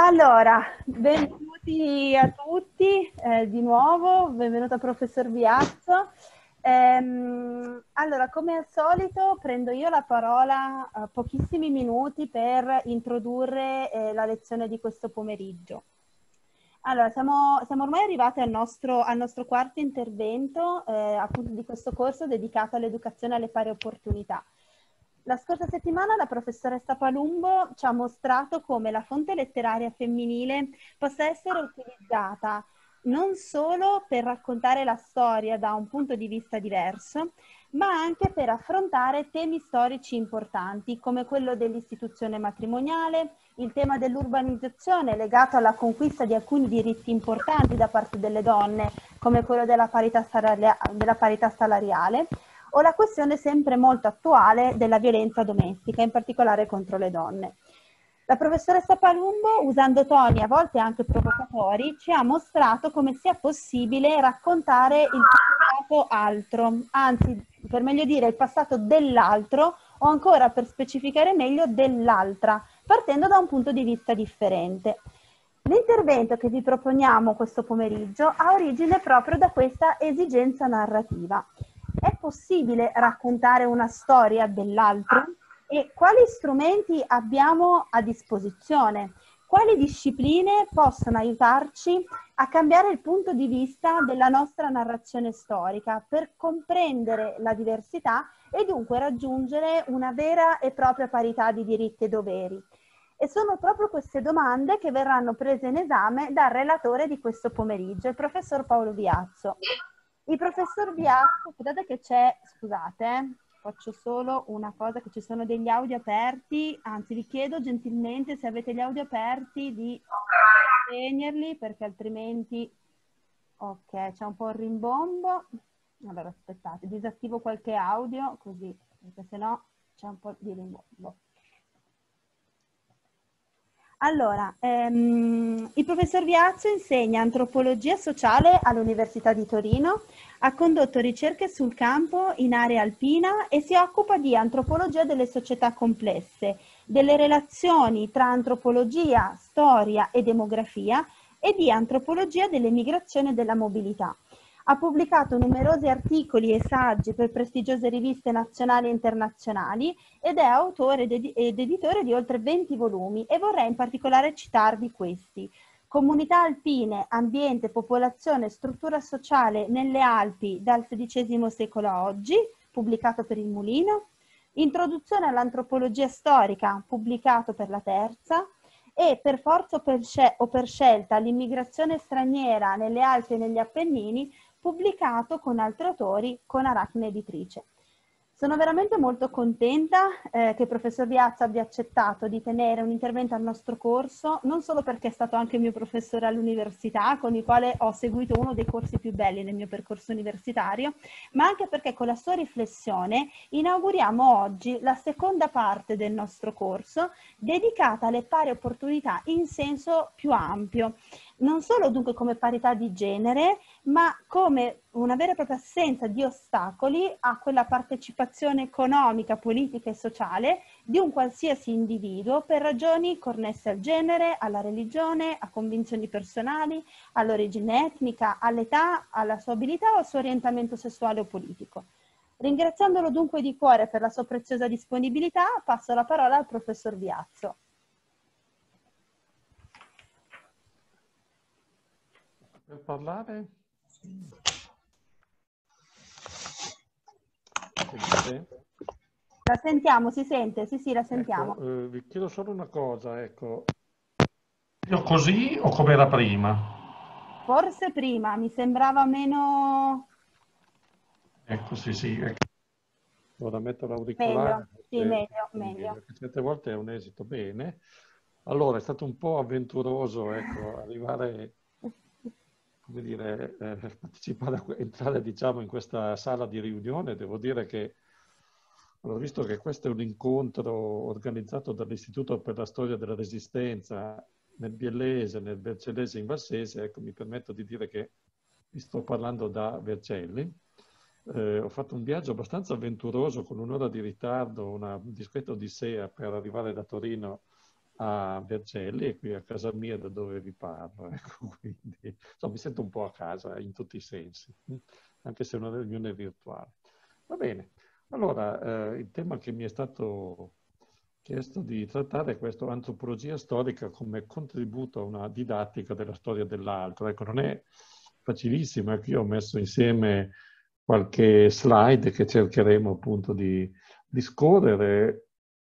Allora, benvenuti a tutti eh, di nuovo, benvenuto professor Biazzo. Ehm, allora, come al solito prendo io la parola eh, pochissimi minuti per introdurre eh, la lezione di questo pomeriggio. Allora, siamo, siamo ormai arrivati al nostro, al nostro quarto intervento eh, appunto di questo corso dedicato all'educazione alle pari opportunità. La scorsa settimana la professoressa Palumbo ci ha mostrato come la fonte letteraria femminile possa essere utilizzata non solo per raccontare la storia da un punto di vista diverso, ma anche per affrontare temi storici importanti come quello dell'istituzione matrimoniale, il tema dell'urbanizzazione legato alla conquista di alcuni diritti importanti da parte delle donne, come quello della parità, salariale, della parità salariale o la questione sempre molto attuale della violenza domestica, in particolare contro le donne. La professoressa Palumbo, usando toni a volte anche provocatori, ci ha mostrato come sia possibile raccontare il passato altro, anzi, per meglio dire, il passato dell'altro o ancora per specificare meglio dell'altra, partendo da un punto di vista differente. L'intervento che vi proponiamo questo pomeriggio ha origine proprio da questa esigenza narrativa è possibile raccontare una storia dell'altro e quali strumenti abbiamo a disposizione? Quali discipline possono aiutarci a cambiare il punto di vista della nostra narrazione storica per comprendere la diversità e dunque raggiungere una vera e propria parità di diritti e doveri? E sono proprio queste domande che verranno prese in esame dal relatore di questo pomeriggio, il professor Paolo Viazzo. Il professor Biacco, guardate che c'è, scusate, faccio solo una cosa che ci sono degli audio aperti, anzi vi chiedo gentilmente se avete gli audio aperti di spegnerli perché altrimenti, ok, c'è un po' il rimbombo. Allora aspettate, disattivo qualche audio così, perché sennò c'è un po' di rimbombo. Allora, ehm, il professor Viazzo insegna antropologia sociale all'Università di Torino, ha condotto ricerche sul campo in area alpina e si occupa di antropologia delle società complesse, delle relazioni tra antropologia, storia e demografia e di antropologia dell'emigrazione e della mobilità. Ha pubblicato numerosi articoli e saggi per prestigiose riviste nazionali e internazionali ed è autore ed editore di oltre 20 volumi e vorrei in particolare citarvi questi. Comunità alpine, ambiente, popolazione, struttura sociale nelle Alpi dal XVI secolo a oggi, pubblicato per il Mulino, Introduzione all'antropologia storica, pubblicato per la terza, e per forza o per, scelta l'immigrazione straniera nelle Alpi e negli Appennini, pubblicato con altri autori con Arachne Editrice. Sono veramente molto contenta eh, che il professor Diazza abbia accettato di tenere un intervento al nostro corso, non solo perché è stato anche mio professore all'università, con il quale ho seguito uno dei corsi più belli nel mio percorso universitario, ma anche perché con la sua riflessione inauguriamo oggi la seconda parte del nostro corso dedicata alle pari opportunità in senso più ampio, non solo dunque come parità di genere, ma come una vera e propria assenza di ostacoli a quella partecipazione economica, politica e sociale di un qualsiasi individuo per ragioni connesse al genere, alla religione, a convinzioni personali, all'origine etnica, all'età, alla sua abilità o al suo orientamento sessuale o politico. Ringraziandolo dunque di cuore per la sua preziosa disponibilità, passo la parola al professor Viazzo. Per parlare la sentiamo, si sente, sì, sì, la ecco, sentiamo. Ecco, eh, vi chiedo solo una cosa, ecco. Io così o come era prima? Forse prima, mi sembrava meno... Ecco, sì, sì. Ecco. Ora metto l'auricolare. Meglio, sì, meglio, meglio. Certe volte è un esito bene. Allora, è stato un po' avventuroso, ecco, arrivare come dire, eh, partecipare, a, entrare diciamo, in questa sala di riunione, devo dire che allora, visto che questo è un incontro organizzato dall'Istituto per la Storia della Resistenza nel biellese, nel vercellese e in valsese, ecco, mi permetto di dire che vi sto parlando da Vercelli. Eh, ho fatto un viaggio abbastanza avventuroso con un'ora di ritardo, una discreta odissea per arrivare da Torino a Vercelli e qui a casa mia da dove vi parlo. Ecco, quindi insomma, mi sento un po' a casa in tutti i sensi, mm, anche se è una riunione virtuale. Va bene, allora eh, il tema che mi è stato chiesto di trattare è questo antropologia storica come contributo a una didattica della storia dell'altro. Ecco, non è facilissimo, ecco, io ho messo insieme qualche slide che cercheremo appunto di discorrere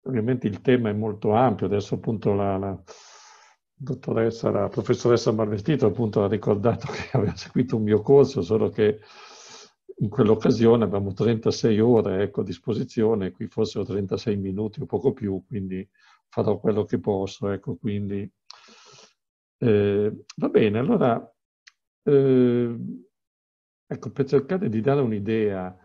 Ovviamente il tema è molto ampio, adesso appunto la, la dottoressa, la professoressa Malvestito appunto ha ricordato che aveva seguito un mio corso, solo che in quell'occasione avevamo 36 ore ecco, a disposizione, qui forse ho 36 minuti o poco più, quindi farò quello che posso. Ecco, quindi, eh, va bene, allora, eh, ecco, per cercare di dare un'idea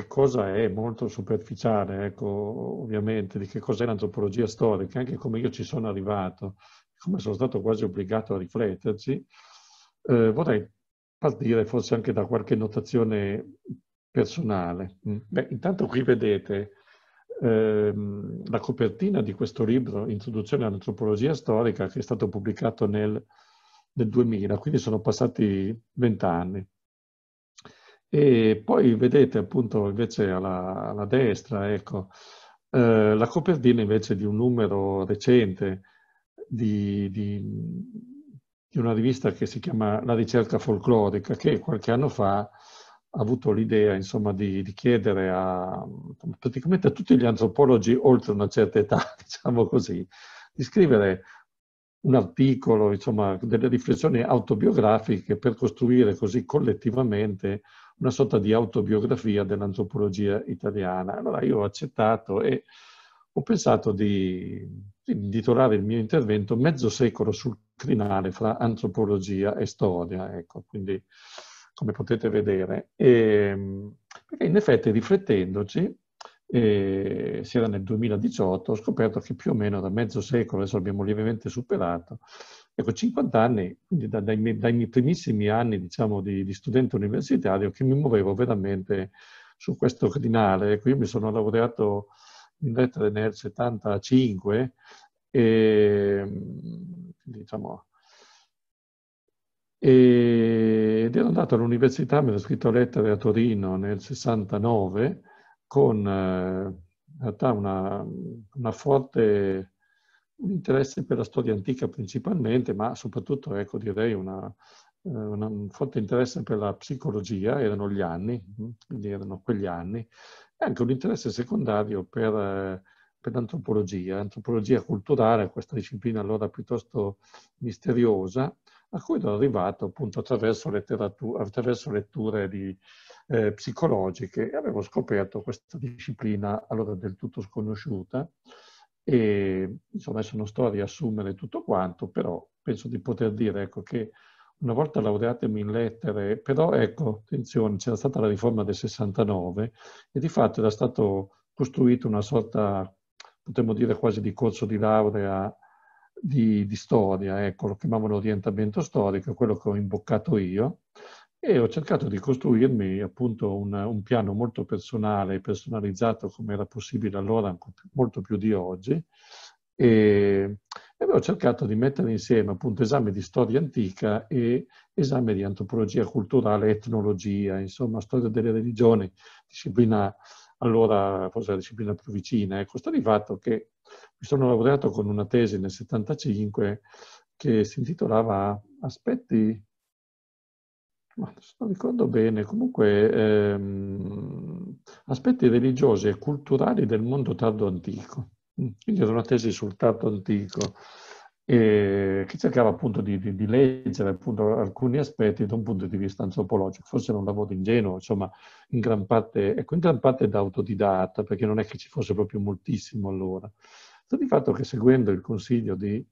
che cosa è molto superficiale, ecco, ovviamente, di che cos'è l'antropologia storica, anche come io ci sono arrivato, come sono stato quasi obbligato a rifletterci, eh, vorrei partire forse anche da qualche notazione personale. Mm. Beh, intanto qui vedete ehm, la copertina di questo libro, Introduzione all'antropologia storica, che è stato pubblicato nel, nel 2000, quindi sono passati vent'anni. E poi vedete appunto invece alla, alla destra, ecco, eh, la copertina invece di un numero recente di, di, di, una rivista che si chiama La ricerca folclorica, che qualche anno fa ha avuto l'idea insomma di, di chiedere a praticamente a tutti gli antropologi oltre una certa età, diciamo così, di scrivere un articolo, insomma, delle riflessioni autobiografiche per costruire così collettivamente una sorta di autobiografia dell'antropologia italiana. Allora io ho accettato e ho pensato di, di intitolare il mio intervento Mezzo secolo sul crinale fra antropologia e storia, ecco, quindi come potete vedere. E, ehm, perché in effetti riflettendoci si era nel 2018, ho scoperto che più o meno da mezzo secolo, adesso abbiamo lievemente superato, ecco 50 anni, quindi da, dai, miei, dai, miei primissimi anni diciamo, di, di, studente universitario che mi muovevo veramente su questo crinale, ecco io mi sono laureato in lettere nel 75 e diciamo ed ero andato all'università, mi ero scritto lettere a Torino nel 69 con eh, in realtà una, una forte, un interesse per la storia antica principalmente, ma soprattutto ecco, direi una, eh, una, un forte interesse per la psicologia, erano gli anni, mm, quindi erano quegli anni, e anche un interesse secondario per, eh, per l'antropologia, antropologia culturale, questa disciplina allora piuttosto misteriosa, a cui ero arrivato appunto attraverso, attraverso letture di, eh, psicologiche e avevo scoperto questa disciplina allora del tutto sconosciuta e insomma adesso non sto a riassumere tutto quanto, però penso di poter dire ecco, che una volta laureatemi in lettere, però ecco, attenzione, c'era stata la riforma del 69 e di fatto era stato costruito una sorta, potremmo dire quasi di corso di laurea di, di storia, ecco, lo chiamavano orientamento storico, quello che ho imboccato io, e ho cercato di costruirmi appunto un, un piano molto personale e personalizzato come era possibile allora, molto più di oggi, e, ho cercato di mettere insieme appunto esame di storia antica e esame di antropologia culturale, etnologia, insomma storia delle religioni, disciplina allora forse la disciplina più vicina. Ecco, di fatto che mi sono laureato con una tesi nel 75 che si intitolava Aspetti ma se non ricordo bene, comunque ehm, aspetti religiosi e culturali del mondo tardo antico. Mm. Quindi era una tesi sul tardo antico eh, che cercava appunto di, di, di leggere appunto, alcuni aspetti da un punto di vista antropologico. Forse era un lavoro ingenuo, insomma, in gran parte, ecco, in gran parte da autodidatta, perché non è che ci fosse proprio moltissimo allora. di fatto che seguendo il consiglio di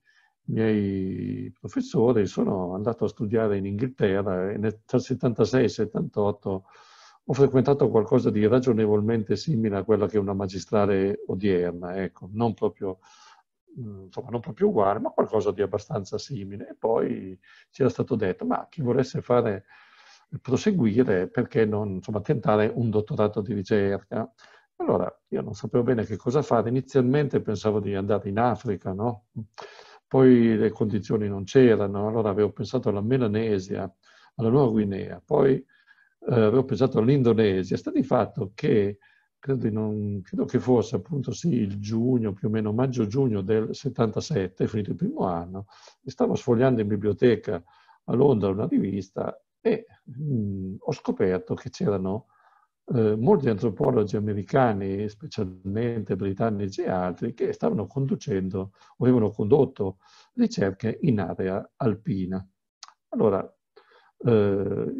miei professori, sono andato a studiare in Inghilterra e nel 76-78 e ho frequentato qualcosa di ragionevolmente simile a quella che è una magistrale odierna, ecco, non proprio, mm, insomma, non proprio uguale, ma qualcosa di abbastanza simile. E poi ci era stato detto, ma chi volesse fare, proseguire, perché non, insomma, tentare un dottorato di ricerca. Allora, io non sapevo bene che cosa fare. Inizialmente pensavo di andare in Africa, no? poi le condizioni non c'erano, allora avevo pensato alla Melanesia, alla Nuova Guinea, poi eh, avevo pensato all'Indonesia. Sta di fatto che, credo, non, credo, che fosse appunto sì, il giugno, più o meno maggio-giugno del 77, finito il primo anno, stavo sfogliando in biblioteca a Londra una rivista e mh, mm, ho scoperto che c'erano eh, molti antropologi americani, specialmente britannici e altri, che stavano conducendo o avevano condotto ricerche in area alpina. Allora, eh,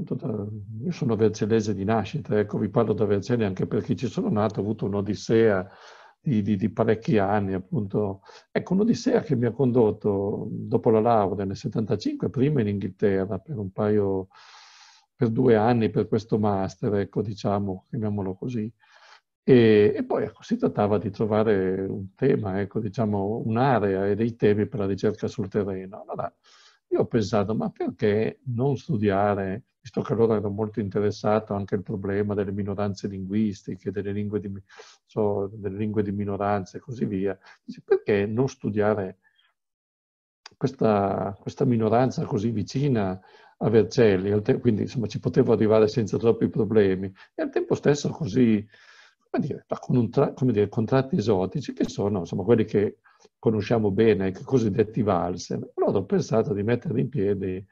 io sono vercellese di nascita, ecco, vi parlo da Vercelli anche perché ci sono nato, ho avuto un'odissea di, di, di, parecchi anni, appunto. Ecco, un'odissea che mi ha condotto dopo la laurea nel 75, prima in Inghilterra per un paio di per due anni per questo master, ecco, diciamo, chiamiamolo così. E, e poi ecco, si trattava di trovare un tema, ecco, diciamo, un'area e dei temi per la ricerca sul terreno. Allora, io ho pensato, ma perché non studiare, visto che allora ero molto interessato anche al problema delle minoranze linguistiche, delle lingue di, so, delle lingue di minoranza e così via, perché non studiare questa, questa minoranza così vicina a Vercelli, quindi insomma ci potevo arrivare senza troppi problemi e al tempo stesso così, come dire, con tra, come dire contratti esotici che sono insomma quelli che conosciamo bene, i cosiddetti valser. Allora ho pensato di mettere in piedi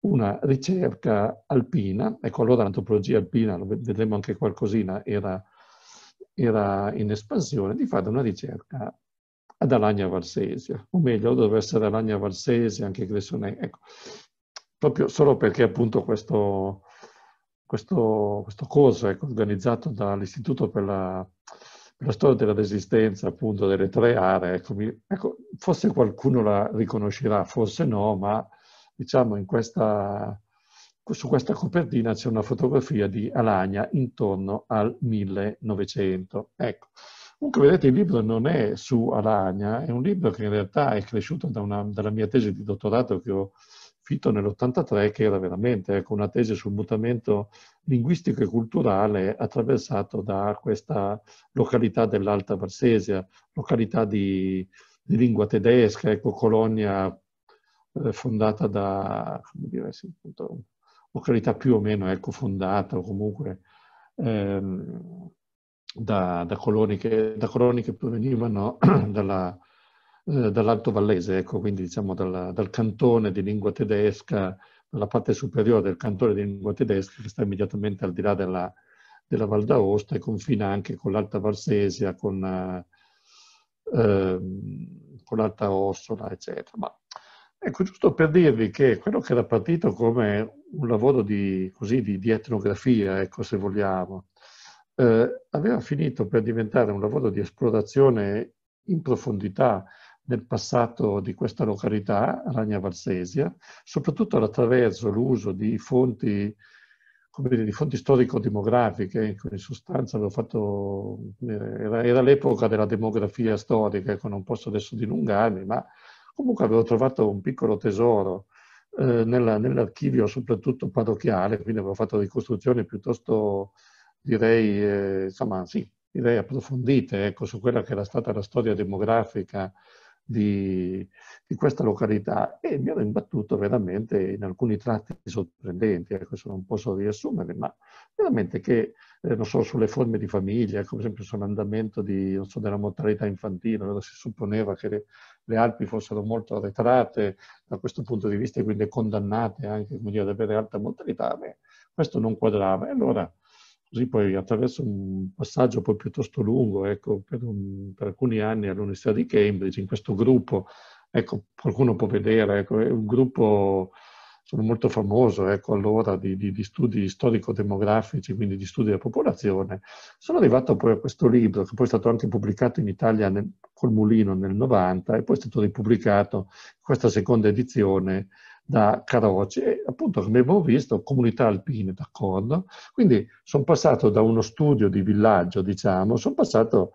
una ricerca alpina, ecco allora l'antropologia alpina, lo vedremo anche qualcosina, era, era in espansione, di fare una ricerca ad Alagna Valsesia, o meglio, doveva essere Alagna Valsesia, anche Gressonè, ecco proprio solo perché appunto questo, questo, questo corso è organizzato dall'Istituto per la, per la, storia della resistenza, appunto delle tre aree, ecco, ecco, forse qualcuno la riconoscerà, forse no, ma diciamo in questa, su questa copertina c'è una fotografia di Alagna intorno al 1900. Ecco. Comunque vedete il libro non è su Alagna, è un libro che in realtà è cresciuto da una, dalla mia tesi di dottorato che ho Fito nell'83 che era veramente ecco, una tesi sul mutamento linguistico e culturale attraversato da questa località dell'Alta Varsesia, località di, di lingua tedesca, ecco, colonia eh, fondata da, come dire, sì, appunto, località più o meno ecco, fondata o comunque ehm, da, da, coloni che, da coloni che provenivano dalla, eh, dall'Alto Vallese, ecco, quindi diciamo dalla, dal cantone di lingua tedesca, dalla parte superiore del cantone di lingua tedesca che sta immediatamente al di là della, della Val d'Aosta e confina anche con l'Alta Valsesia, con, eh, ehm, con l'Alta Ossola, eccetera. Ma, ecco, giusto per dirvi che quello che era partito come un lavoro di, così, di, di etnografia, ecco, se vogliamo, eh, aveva finito per diventare un lavoro di esplorazione in profondità nel passato di questa località, Ragna Valsesia, soprattutto attraverso l'uso di fonti, di fonti storico-demografiche, in sostanza fatto, eh, era, era l'epoca della demografia storica, ecco, non posso adesso dilungarmi, ma comunque avevo trovato un piccolo tesoro eh, nella, nell'archivio soprattutto parrocchiale, quindi avevo fatto ricostruzioni piuttosto, direi, eh, insomma, sì, direi approfondite ecco, su quella che era stata la storia demografica di, di, questa località e mi hanno imbattuto veramente in alcuni tratti sorprendenti, questo ecco, non posso riassumere, ma veramente che, eh, non so, sulle forme di famiglia, come ecco, esempio sull'andamento di, so, della mortalità infantile, allora si supponeva che le, le, Alpi fossero molto arretrate da questo punto di vista e quindi condannate anche dire, ad avere alta mortalità, beh, questo non quadrava. E allora così poi attraverso un passaggio poi piuttosto lungo, ecco, per, un, per, alcuni anni all'Università di Cambridge, in questo gruppo, ecco, qualcuno può vedere, ecco, è un gruppo sono molto famoso ecco, allora di, di, di studi storico-demografici, quindi di studi della popolazione. Sono arrivato poi a questo libro, che poi è stato anche pubblicato in Italia nel, col Mulino nel 90 e poi è stato ripubblicato in questa seconda edizione da Caroci e appunto come abbiamo visto comunità alpine, d'accordo? Quindi sono passato da uno studio di villaggio, diciamo, sono passato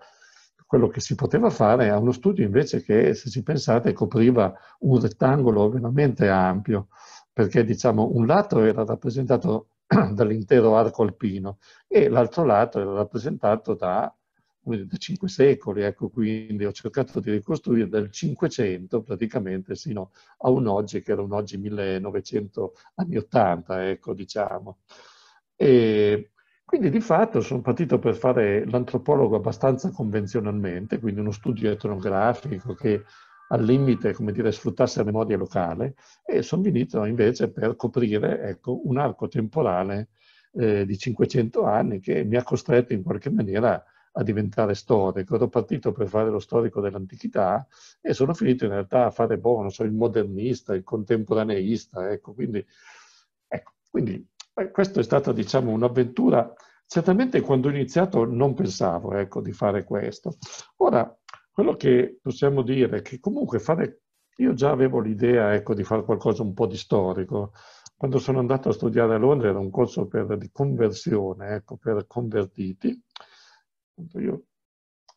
quello che si poteva fare a uno studio invece che, se ci pensate, copriva un rettangolo veramente ampio, perché diciamo un lato era rappresentato dall'intero arco alpino e l'altro lato era rappresentato da dire, da cinque secoli, ecco, quindi ho cercato di ricostruire dal 500 praticamente sino a un oggi, che era un oggi 1900, anni 80, ecco, diciamo. E quindi di fatto sono partito per fare l'antropologo abbastanza convenzionalmente, quindi uno studio etnografico che al limite, come dire, sfruttasse la memoria locale e sono venuto invece per coprire ecco, un arco temporale eh, di 500 anni che mi ha costretto in qualche maniera a a diventare storico, ero partito per fare lo storico dell'antichità e sono finito in realtà a fare, boh, non so, il modernista, il contemporaneista, ecco, quindi, ecco, quindi eh, questa è stata, diciamo, un'avventura, certamente quando ho iniziato non pensavo, ecco, di fare questo. Ora, quello che possiamo dire è che comunque fare, io già avevo l'idea, ecco, di fare qualcosa un po' di storico, quando sono andato a studiare a Londra era un corso per, di conversione, ecco, per convertiti, appunto io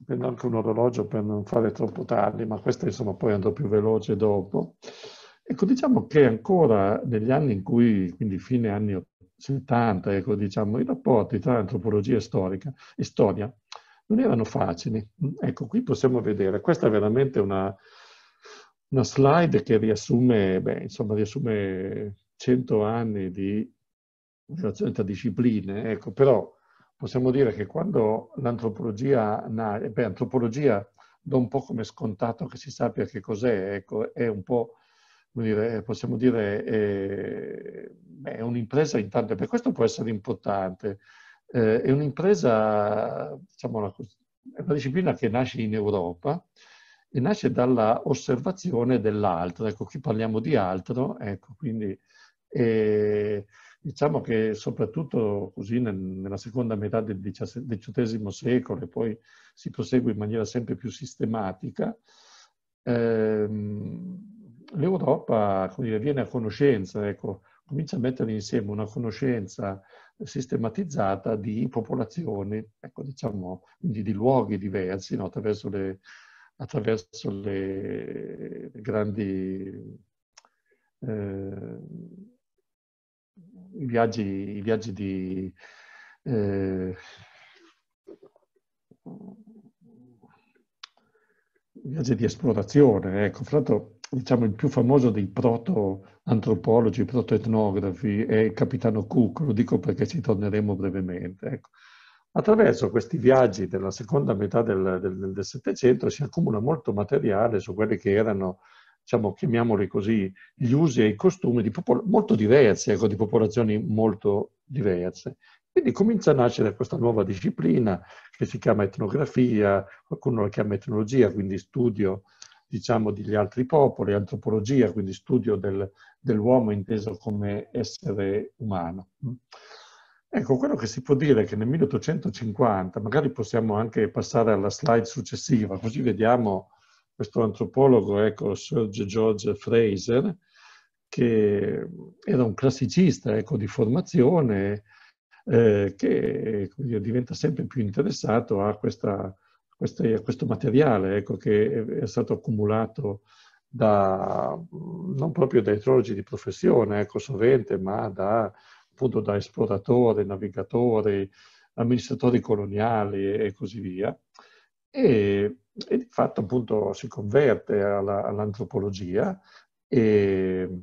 prendo anche un orologio per non fare troppo tardi, ma questo insomma poi andrò più veloce dopo. Ecco, diciamo che ancora negli anni in cui, quindi fine anni 70, ecco, diciamo, i rapporti tra antropologia storica e storia non erano facili. Ecco, qui possiamo vedere, questa è veramente una, una slide che riassume, beh, insomma, riassume 100 anni di relazione tra discipline, ecco, però possiamo dire che quando l'antropologia nasce, eh, beh, antropologia do un po' come scontato che si sappia che cos'è, ecco, è un po', come dire, possiamo dire, è, eh, è un'impresa intanto, per questo può essere importante, eh, è un'impresa, diciamo, una, è una disciplina che nasce in Europa e nasce dalla osservazione dell'altro, ecco, qui parliamo di altro, ecco, quindi... Eh, Diciamo che soprattutto così nella seconda metà del XVIII secolo e poi si prosegue in maniera sempre più sistematica, ehm, l'Europa viene a conoscenza, ecco, comincia a mettere insieme una conoscenza sistematizzata di popolazioni, ecco, diciamo, di, di luoghi diversi no? attraverso, le, attraverso le grandi... Eh, i viaggi, i viaggi di... Eh, viaggi di esplorazione, ecco, fra l'altro diciamo il più famoso dei proto-antropologi, proto-etnografi è il capitano Cook, lo dico perché ci torneremo brevemente. Ecco. Attraverso questi viaggi della seconda metà del, del Settecento si accumula molto materiale su quelli che erano diciamo, chiamiamoli così, gli usi e i costumi di molto diversi, ecco, di popolazioni molto diverse. Quindi comincia a nascere questa nuova disciplina che si chiama etnografia, qualcuno la chiama etnologia, quindi studio diciamo, degli altri popoli, antropologia, quindi studio del, dell'uomo inteso come essere umano. Ecco, quello che si può dire è che nel 1850, magari possiamo anche passare alla slide successiva, così vediamo questo antropologo, ecco, Serge George Fraser, che era un classicista ecco, di formazione, eh, che dire, diventa sempre più interessato a, questa, questa, a questo materiale ecco, che è stato accumulato da, non proprio da etrologi di professione, ecco, sovente, ma da, appunto, da esploratori, navigatori, amministratori coloniali e così via. E e di fatto appunto si converte alla, all'antropologia e,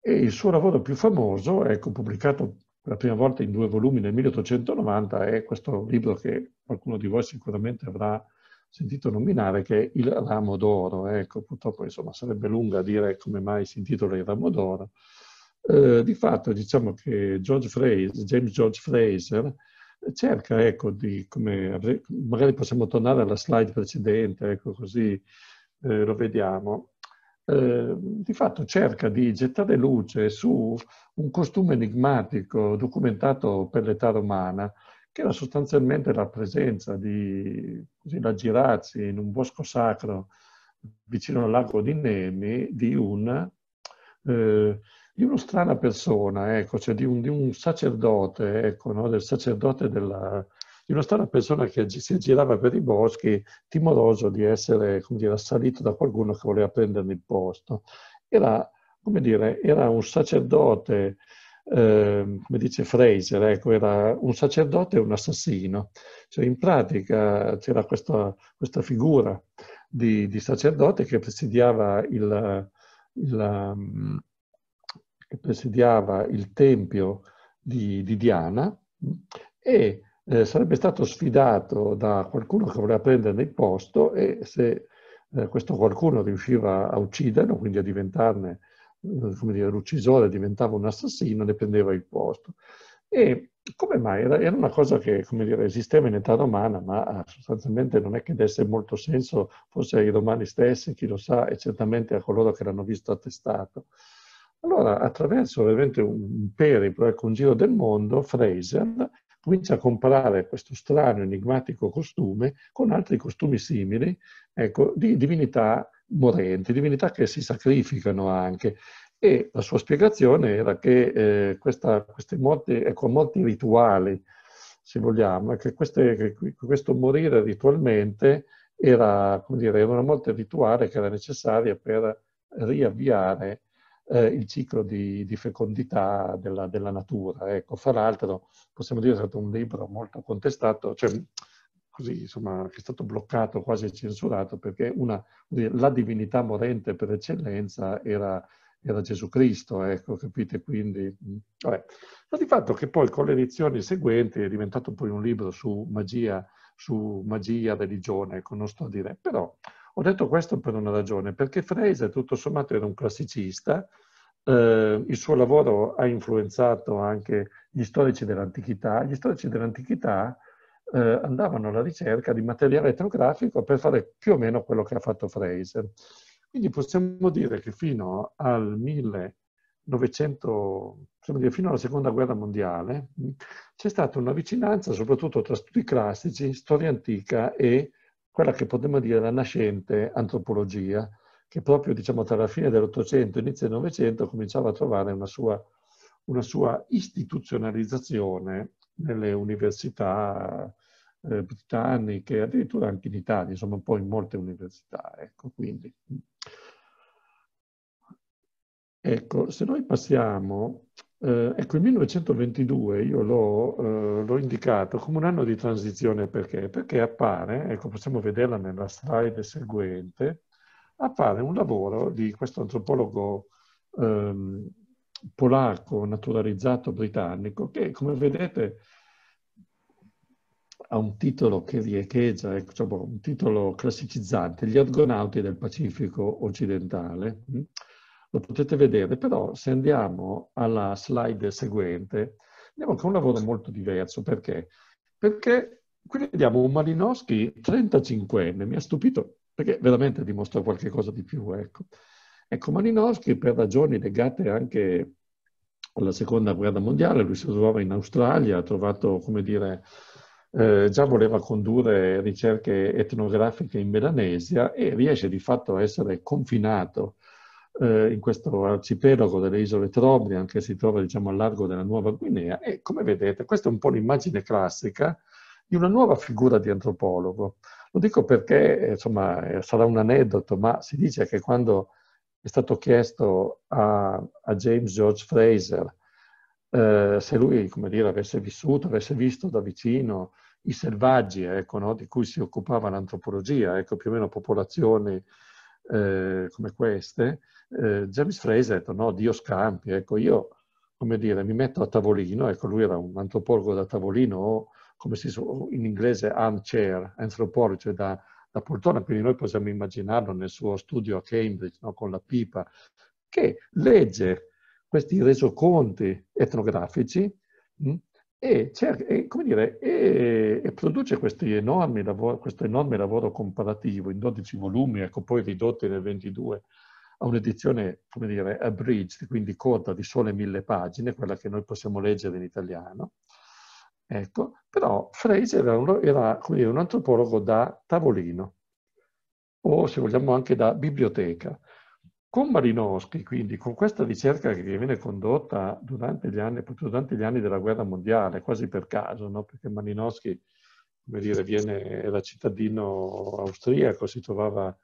e, il suo lavoro più famoso, ecco, pubblicato per la prima volta in due volumi nel 1890, è questo libro che qualcuno di voi sicuramente avrà sentito nominare, che è Il ramo d'oro. Ecco, purtroppo insomma, sarebbe lunga dire come mai si intitola Il ramo d'oro. Eh, di fatto diciamo che George Fraser, James George Fraser cerca ecco, di, come, magari possiamo tornare alla slide precedente, ecco così eh, lo vediamo, eh, di fatto cerca di gettare luce su un costume enigmatico documentato per l'età romana, che era sostanzialmente la presenza di così, la girarsi in un bosco sacro vicino al lago di Nemi di un eh, di una strana persona, ecco, cioè di un, di un sacerdote, ecco, no? del sacerdote della, di una strana persona che si aggirava per i boschi timoroso di essere, come dire, assalito da qualcuno che voleva prenderne il posto. Era, come dire, era un sacerdote, eh, come dice Fraser, ecco, era un sacerdote e un assassino. Cioè in pratica c'era questa, questa figura di, di, sacerdote che presidiava il, il che presidiava il tempio di, di Diana e eh, sarebbe stato sfidato da qualcuno che voleva prenderne il posto e se eh, questo qualcuno riusciva a ucciderlo, quindi a diventarne eh, come dire, l'uccisore diventava un assassino, ne prendeva il posto. E come mai? Era, era una cosa che dire, esisteva in età romana, ma eh, sostanzialmente non è che desse molto senso, forse ai romani stessi, chi lo sa, e certamente a coloro che l'hanno visto attestato. Allora, attraverso veramente un periplo, ecco, un giro del mondo, Fraser comincia a comparare questo strano, enigmatico costume con altri costumi simili, ecco, di divinità morenti, divinità che si sacrificano anche. E la sua spiegazione era che eh, questa, queste morti, ecco, morti rituali, se vogliamo, che, queste, che questo morire ritualmente era, dire, era, una morte rituale che era necessaria per riavviare eh, il ciclo di, di fecondità della, della, natura. Ecco, fra l'altro possiamo dire che è stato un libro molto contestato, cioè, così, insomma, che è stato bloccato, quasi censurato, perché una, la divinità morente per eccellenza era, era Gesù Cristo, ecco, capite? Quindi, mm, vabbè. Ma di fatto che poi con le edizioni seguenti è diventato poi un libro su magia, su magia, religione, ecco, non sto a dire, però ho detto questo per una ragione, perché Fraser tutto sommato era un classicista, eh, il suo lavoro ha influenzato anche gli storici dell'antichità. Gli storici dell'antichità eh, andavano alla ricerca di materiale etnografico per fare più o meno quello che ha fatto Fraser. Quindi possiamo dire che fino al 1900, dire, fino alla seconda guerra mondiale, c'è stata una vicinanza soprattutto tra studi classici, storia antica e quella che potremmo dire la nascente antropologia, che proprio diciamo, tra la fine dell'Ottocento e inizio del Novecento cominciava a trovare una sua, una sua istituzionalizzazione nelle università eh, britanniche, addirittura anche in Italia, insomma un po' in molte università. Ecco, quindi. ecco se noi passiamo eh, ecco, il 1922 io l'ho, eh, l'ho, indicato come un anno di transizione perché? Perché appare, ecco possiamo vederla nella slide seguente, appare un lavoro di questo antropologo ehm, polacco naturalizzato britannico che come vedete ha un titolo che riecheggia, ecco, cioè, un titolo classicizzante, Gli argonauti del Pacifico occidentale. Mm? lo potete vedere, però se andiamo alla slide seguente, andiamo con un lavoro molto diverso. Perché? Perché qui vediamo un Malinowski 35enne, mi ha stupito, perché veramente dimostra qualche cosa di più. Ecco. ecco, Malinowski per ragioni legate anche alla seconda guerra mondiale, lui si trovava in Australia, ha trovato, come dire, eh, già voleva condurre ricerche etnografiche in Melanesia e riesce di fatto a essere confinato eh, in questo arcipelago delle isole Trobrian che si trova diciamo, al largo della Nuova Guinea e come vedete questa è un po' l'immagine classica di una nuova figura di antropologo. Lo dico perché insomma, sarà un aneddoto, ma si dice che quando è stato chiesto a, a James George Fraser eh, se lui dire, avesse vissuto, avesse visto da vicino i selvaggi ecco, no? di cui si occupava l'antropologia, ecco, più o meno popolazioni eh, come queste, eh, James Fraser ha detto no, Dio scampi, ecco io come dire, mi metto a tavolino, ecco lui era un antropologo da tavolino, come si dice in inglese armchair, antropologo, cioè da, da poltrona, quindi noi possiamo immaginarlo nel suo studio a Cambridge, no, con la pipa, che legge questi resoconti etnografici mh, mm, e, cerca, e, dire, e, e, produce lavoro, questo enorme lavoro comparativo in 12 volumi, ecco, poi ridotti nel 22 ha un'edizione, come dire, abridged, quindi corta di sole mille pagine, quella che noi possiamo leggere in italiano. Ecco, però Fraser era, un, era dire, un antropologo da tavolino, o se vogliamo anche da biblioteca. Con Malinowski, quindi, con questa ricerca che viene condotta durante gli anni, durante gli anni della guerra mondiale, quasi per caso, no? perché Malinowski, come dire, viene, era cittadino austriaco, si trovava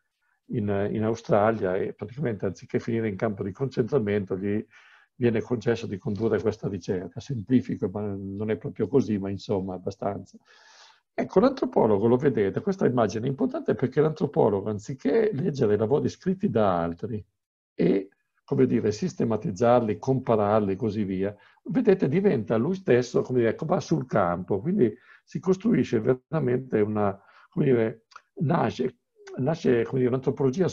in, in Australia e praticamente anziché finire in campo di concentramento gli viene concesso di condurre questa ricerca. Semplifico, ma non è proprio così, ma insomma abbastanza. Ecco, l'antropologo, lo vedete, questa immagine è importante perché l'antropologo, anziché leggere i lavori scritti da altri e, come dire, sistematizzarli, compararli e così via, vedete, diventa lui stesso, come dire, ecco, va sul campo, quindi si costruisce veramente una, come dire, nasce, nasce come un'antropologia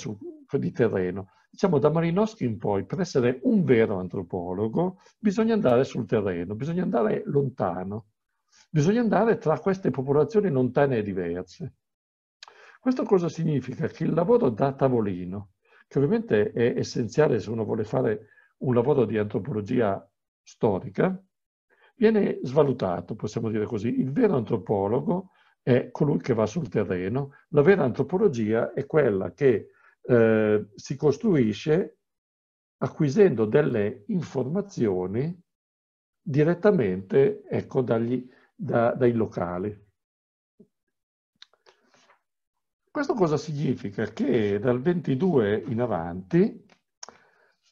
di terreno. Diciamo da Marinowski in poi, per essere un vero antropologo, bisogna andare sul terreno, bisogna andare lontano, bisogna andare tra queste popolazioni lontane e diverse. Questo cosa significa? Che il lavoro da tavolino, che ovviamente è essenziale se uno vuole fare un lavoro di antropologia storica, viene svalutato, possiamo dire così. Il vero antropologo è colui che va sul terreno, la vera antropologia è quella che eh, si costruisce acquisendo delle informazioni direttamente ecco, dagli, da, dai locali. Questo cosa significa? Che dal 22 in avanti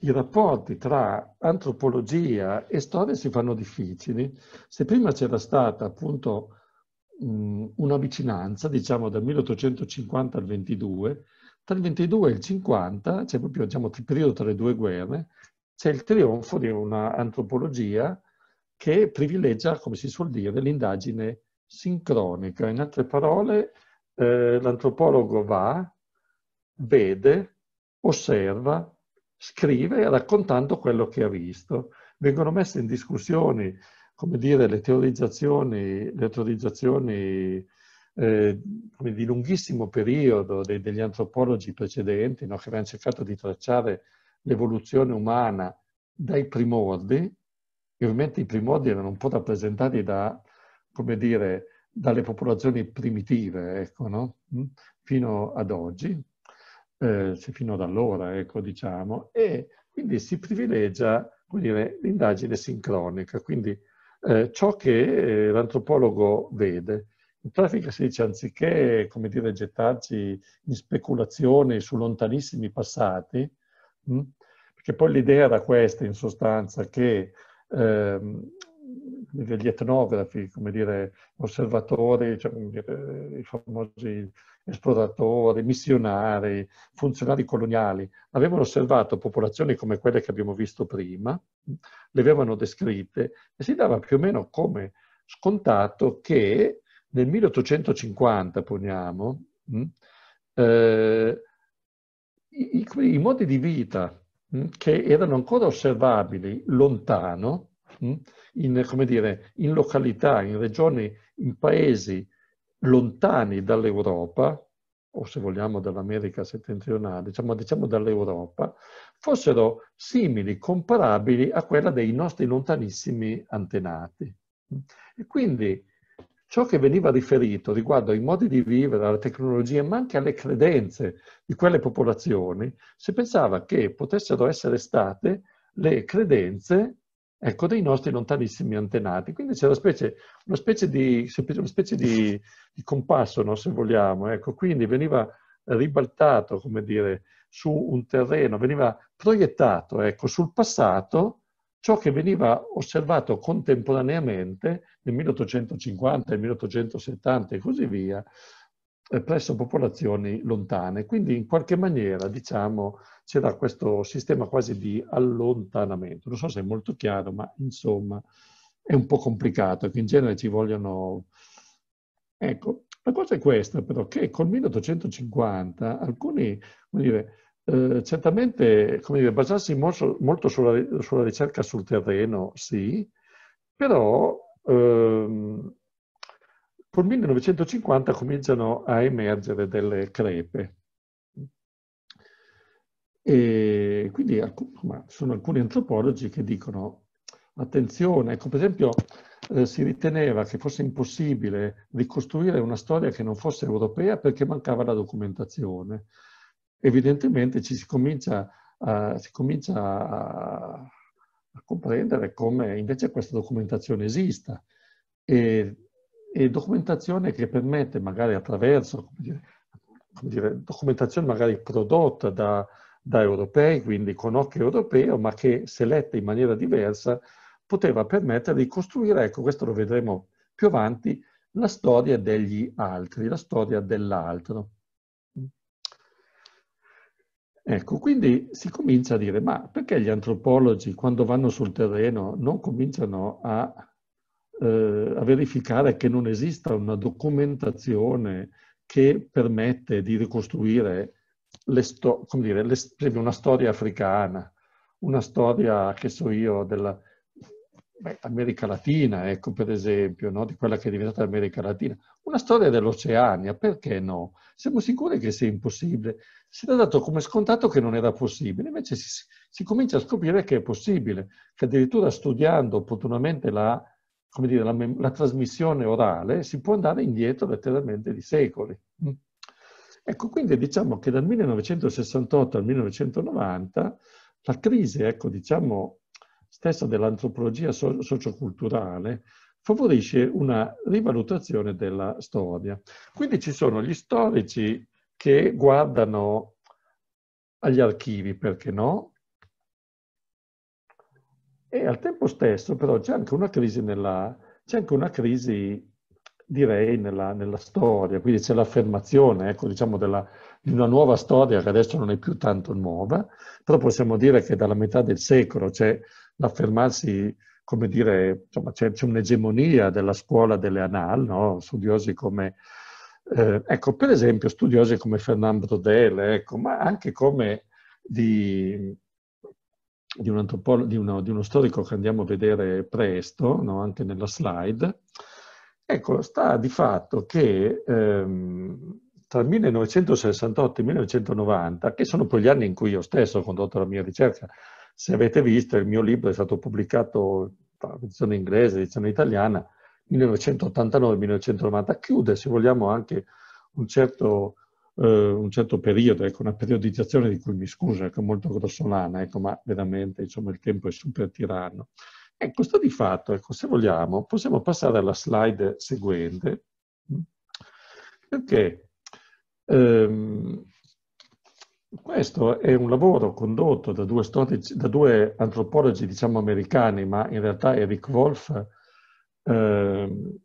i rapporti tra antropologia e storia si fanno difficili. Se prima c'era stata appunto Mm, una vicinanza, diciamo dal 1850 al 22, tra il 22 e il 50, c'è proprio diciamo, il periodo tra le due guerre, c'è il trionfo di un'antropologia che privilegia, come si suol dire, l'indagine sincronica. In altre parole, eh, l'antropologo va, vede, osserva, scrive raccontando quello che ha visto. Vengono messe in discussione come dire, le teorizzazioni, le teorizzazioni eh, di lunghissimo periodo dei, degli antropologi precedenti, no, che avevano cercato di tracciare l'evoluzione umana dai primordi, e ovviamente i primordi erano un po' rappresentati da, dire, dalle popolazioni primitive, ecco, no? Mm, fino ad oggi, eh, fino ad allora, ecco, diciamo, e quindi si privilegia l'indagine sincronica, quindi eh, ciò che eh, l'antropologo vede. In pratica si dice, anziché come dire, gettarci in speculazioni su lontanissimi passati, mh, hm, perché poi l'idea era questa in sostanza, che ehm, dire, gli etnografi, come dire, osservatori, cioè, come dire, eh, i famosi esploratori, missionari, funzionari coloniali, avevano osservato popolazioni come quelle che abbiamo visto prima, le avevano descritte e si dava più o meno come scontato che nel 1850, poniamo, mm, eh, i, i, i modi di vita mm, che erano ancora osservabili lontano, Hm, in, come dire, in località, in regioni, in paesi lontani dall'Europa, o se vogliamo dall'America settentrionale, diciamo, diciamo dall'Europa, fossero simili, comparabili a quella dei nostri lontanissimi antenati. E quindi ciò che veniva riferito riguardo ai modi di vivere, alle tecnologie, ma anche alle credenze di quelle popolazioni, si pensava che potessero essere state le credenze ecco, dei nostri lontanissimi antenati. Quindi c'è una specie, una specie, di, una specie di, di, compasso, no, se vogliamo. Ecco, quindi veniva ribaltato, come dire, su un terreno, veniva proiettato ecco, sul passato ciò che veniva osservato contemporaneamente nel 1850, nel 1870 e così via, eh, presso popolazioni lontane. Quindi in qualche maniera, diciamo, c'era questo sistema quasi di allontanamento. Non so se è molto chiaro, ma insomma è un po' complicato, che in genere ci vogliono... Ecco, la cosa è questa però, che col 1850 alcuni, come dire, eh, certamente, come dire, basarsi molto, molto sulla, sulla, ricerca sul terreno, sì, però... Ehm, Col 1950 cominciano a emergere delle crepe. E quindi alc- sono alcuni antropologi che dicono attenzione, ecco, per esempio eh, si riteneva che fosse impossibile ricostruire una storia che non fosse europea perché mancava la documentazione. Evidentemente ci si comincia a, si comincia a, a comprendere come invece questa documentazione esista. E e documentazione che permette magari attraverso, come dire, come dire, documentazione magari prodotta da, da europei, quindi con occhio europeo, ma che se letta in maniera diversa poteva permettere di costruire, ecco questo lo vedremo più avanti, la storia degli altri, la storia dell'altro. Ecco, quindi si comincia a dire, ma perché gli antropologi quando vanno sul terreno non cominciano a eh, a verificare che non esista una documentazione che permette di ricostruire sto- dire, le- una storia africana, una storia, che so io, della, Latina, ecco per esempio, no? di quella che è diventata America Latina, una storia dell'Oceania, perché no? Siamo sicuri che sia impossibile. Si era dato come scontato che non era possibile, invece si, si comincia a scoprire che è possibile, che addirittura studiando opportunamente la come dire, la, la, trasmissione orale, si può andare indietro letteralmente di secoli. Mm. Ecco, quindi diciamo che dal 1968 al 1990 la crisi, ecco, diciamo, stessa dell'antropologia so- socioculturale favorisce una rivalutazione della storia. Quindi ci sono gli storici che guardano agli archivi, perché no? E al tempo stesso però c'è anche una crisi, nella, anche una crisi direi, nella, nella, storia, quindi c'è l'affermazione ecco, diciamo della, di una nuova storia che adesso non è più tanto nuova, però possiamo dire che dalla metà del secolo c'è l'affermarsi come dire, insomma, c'è, c'è, un'egemonia della scuola delle Anal, no? studiosi come, eh, ecco, per esempio, studiosi come Fernand Brodel, ecco, ma anche come di, di, un di, uno, di uno, storico che andiamo a vedere presto, no? anche nella slide, ecco, sta di fatto che ehm, tra il 1968 e il 1990, che sono poi gli anni in cui io stesso ho condotto la mia ricerca, se avete visto il mio libro è stato pubblicato tra edizione inglese e edizione italiana, 1989-1990, chiude, se vogliamo, anche un certo eh, un certo periodo, ecco, una periodizzazione di cui mi scuso, ecco, molto grossolana, ecco, ma veramente insomma, il tempo è super tiranno. Ecco, sta di fatto, ecco, se vogliamo, possiamo passare alla slide seguente, mm? perché ehm, questo è un lavoro condotto da due, storici, da due antropologi, diciamo, americani, ma in realtà Eric Wolf, ehm,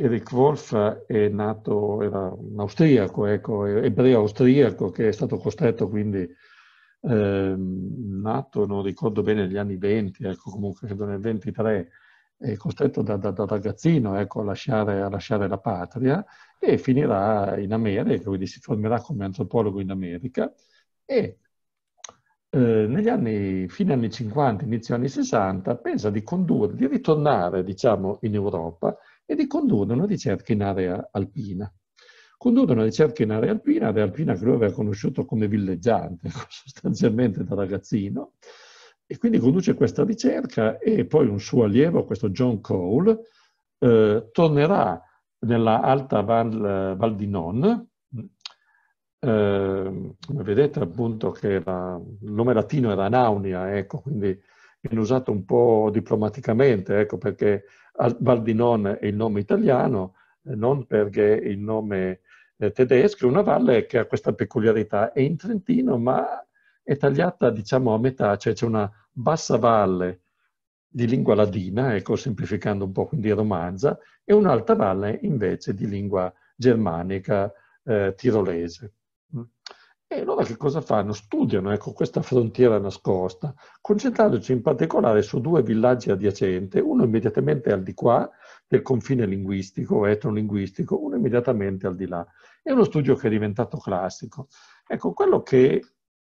Eric Wolf è nato, era un austriaco, ecco, ebreo austriaco che è stato costretto quindi, eh, nato, non ricordo bene, negli anni 20, ecco, comunque nel 23, è costretto da, da, da ragazzino ecco, a, lasciare, a, lasciare, la patria e finirà in America, quindi si formerà come antropologo in America e eh, negli anni, fine anni 50, inizio anni 60, pensa di condurre, di ritornare diciamo, in Europa e di condurre una ricerca in area alpina. Condurre una ricerca in area alpina, area alpina che lui aveva conosciuto come villeggiante, sostanzialmente da ragazzino, e quindi conduce questa ricerca e poi un suo allievo, questo John Cole, eh, tornerà nella alta Val, eh, Val di Non, eh, come vedete appunto che la, il nome latino era Naunia, ecco, quindi viene usato un po' diplomaticamente, ecco, perché Val di Non è il nome italiano, eh, non perché è il nome eh, tedesco, è una valle che ha questa peculiarità. È in Trentino, ma è tagliata diciamo a metà, cioè c'è una bassa valle di lingua ladina, ecco, semplificando un po', quindi romanza, e un'alta valle invece di lingua germanica eh, tirolese. E allora che cosa fanno? Studiano ecco, questa frontiera nascosta, concentrandoci in particolare su due villaggi adiacenti, uno immediatamente al di qua del confine linguistico, etnolinguistico, uno immediatamente al di là. È uno studio che è diventato classico. Ecco, quello che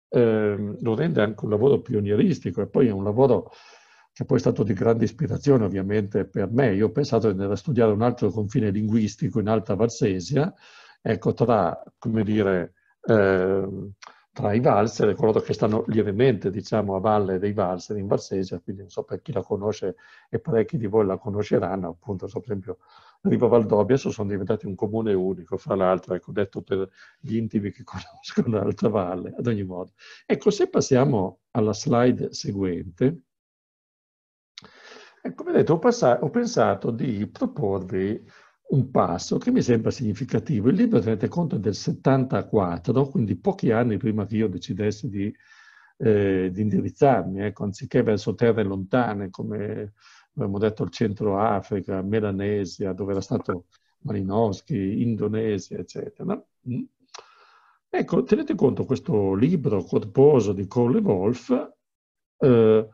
eh, lo rende anche un lavoro pionieristico e poi è un lavoro che poi è stato di grande ispirazione ovviamente per me. Io ho pensato di andare a studiare un altro confine linguistico in Alta Varsesia, ecco, tra, come dire, Ehm, tra i valzer, coloro che stanno lievemente diciamo, a valle dei valzer in Valsesia, quindi non so per chi la conosce e parecchi di voi la conosceranno, appunto, so, per esempio Riva Valdobbia sono diventati un comune unico, fra l'altro, ecco detto per gli intimi che conoscono l'altra Valle, ad ogni modo. Ecco, se passiamo alla slide seguente, ecco, vedete, ho, passato, ho pensato di proporvi un passo che mi sembra significativo. Il libro, tenete conto, è del 74, quindi pochi anni prima che io decidessi di, eh, di indirizzarmi, ecco, anziché verso terre lontane, come abbiamo detto il Centro Africa, Melanesia, dove era stato Malinowski, Indonesia, eccetera. Ecco, tenete conto questo libro corposo di Cole Wolf, eh,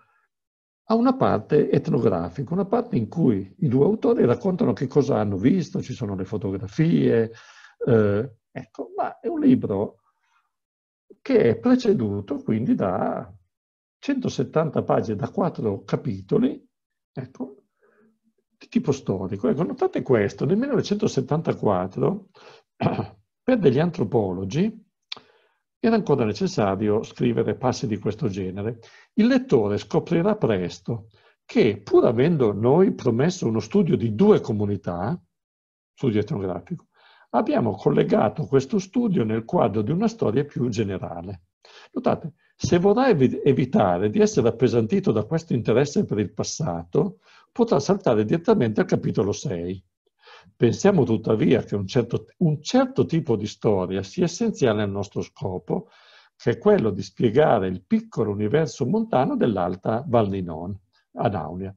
ha una parte etnografica, una parte in cui i due autori raccontano che cosa hanno visto, ci sono le fotografie, eh, ecco, ma è un libro che è preceduto quindi da 170 pagine, da quattro capitoli, ecco, di tipo storico. Ecco, notate questo, nel 1974 per degli antropologi era ancora necessario scrivere passi di questo genere, il lettore scoprirà presto che, pur avendo noi promesso uno studio di due comunità, studio etnografico, abbiamo collegato questo studio nel quadro di una storia più generale. Notate, se vorrà ev evitare di essere appesantito da questo interesse per il passato, potrà saltare direttamente al capitolo 6, Pensiamo tuttavia che un certo, un certo tipo di storia sia essenziale al nostro scopo, che è quello di spiegare il piccolo universo montano dell'alta Val Ninon, ad Aunia.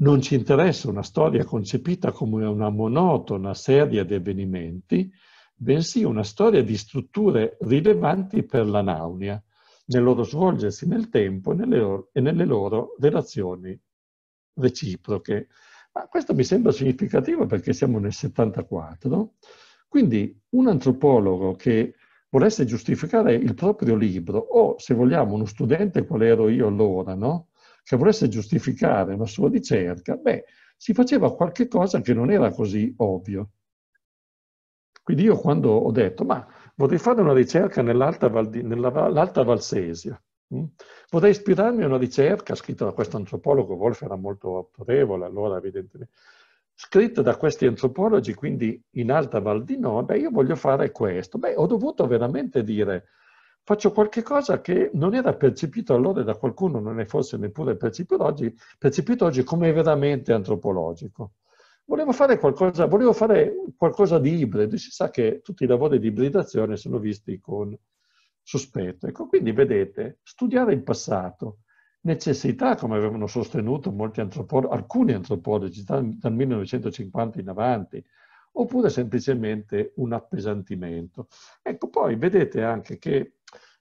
Non ci interessa una storia concepita come una monotona serie di avvenimenti, bensì una storia di strutture rilevanti per la Naunia, nel loro svolgersi nel tempo e nelle loro, e nelle loro relazioni reciproche. Ma questo mi sembra significativo perché siamo nel 74, quindi un antropologo che volesse giustificare il proprio libro, o se vogliamo uno studente qual ero io allora, no? che volesse giustificare una sua ricerca, beh, si faceva qualche cosa che non era così ovvio. Quindi io quando ho detto, ma vorrei fare una ricerca nell'Alta, Val, Valsesia, Mm? Potrei ispirarmi a una ricerca scritta da questo antropologo, Wolf era molto autorevole allora evidentemente, scritta da questi antropologi, quindi in alta Val di No, beh io voglio fare questo. Beh, ho dovuto veramente dire, faccio qualche cosa che non era percepito allora da qualcuno, non è forse neppure percepito oggi, percepito oggi come veramente antropologico. Volevo fare qualcosa, volevo fare qualcosa di ibrido, si sa che tutti i lavori di ibridazione sono visti con sospetto. Ecco, quindi vedete, studiare il passato, necessità, come avevano sostenuto antropologi, alcuni antropologi dal 1950 in avanti, oppure semplicemente un appesantimento. Ecco, poi vedete anche che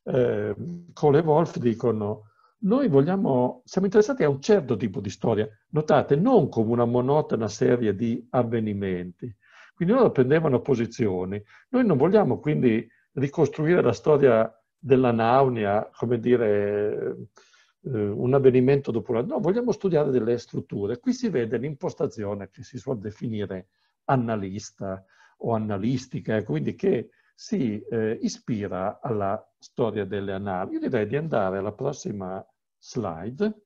eh, Cole e Wolf dicono noi vogliamo, siamo interessati a un certo tipo di storia, notate, non come una monotona serie di avvenimenti. Quindi loro prendevano posizioni. Noi non vogliamo quindi ricostruire la storia della Naunia, come dire, eh, un avvenimento dopo l'altro. No, vogliamo studiare delle strutture. Qui si vede l'impostazione che si suol definire analista o analistica, eh, quindi che si eh, ispira alla storia delle analisi. Io direi di andare alla prossima slide.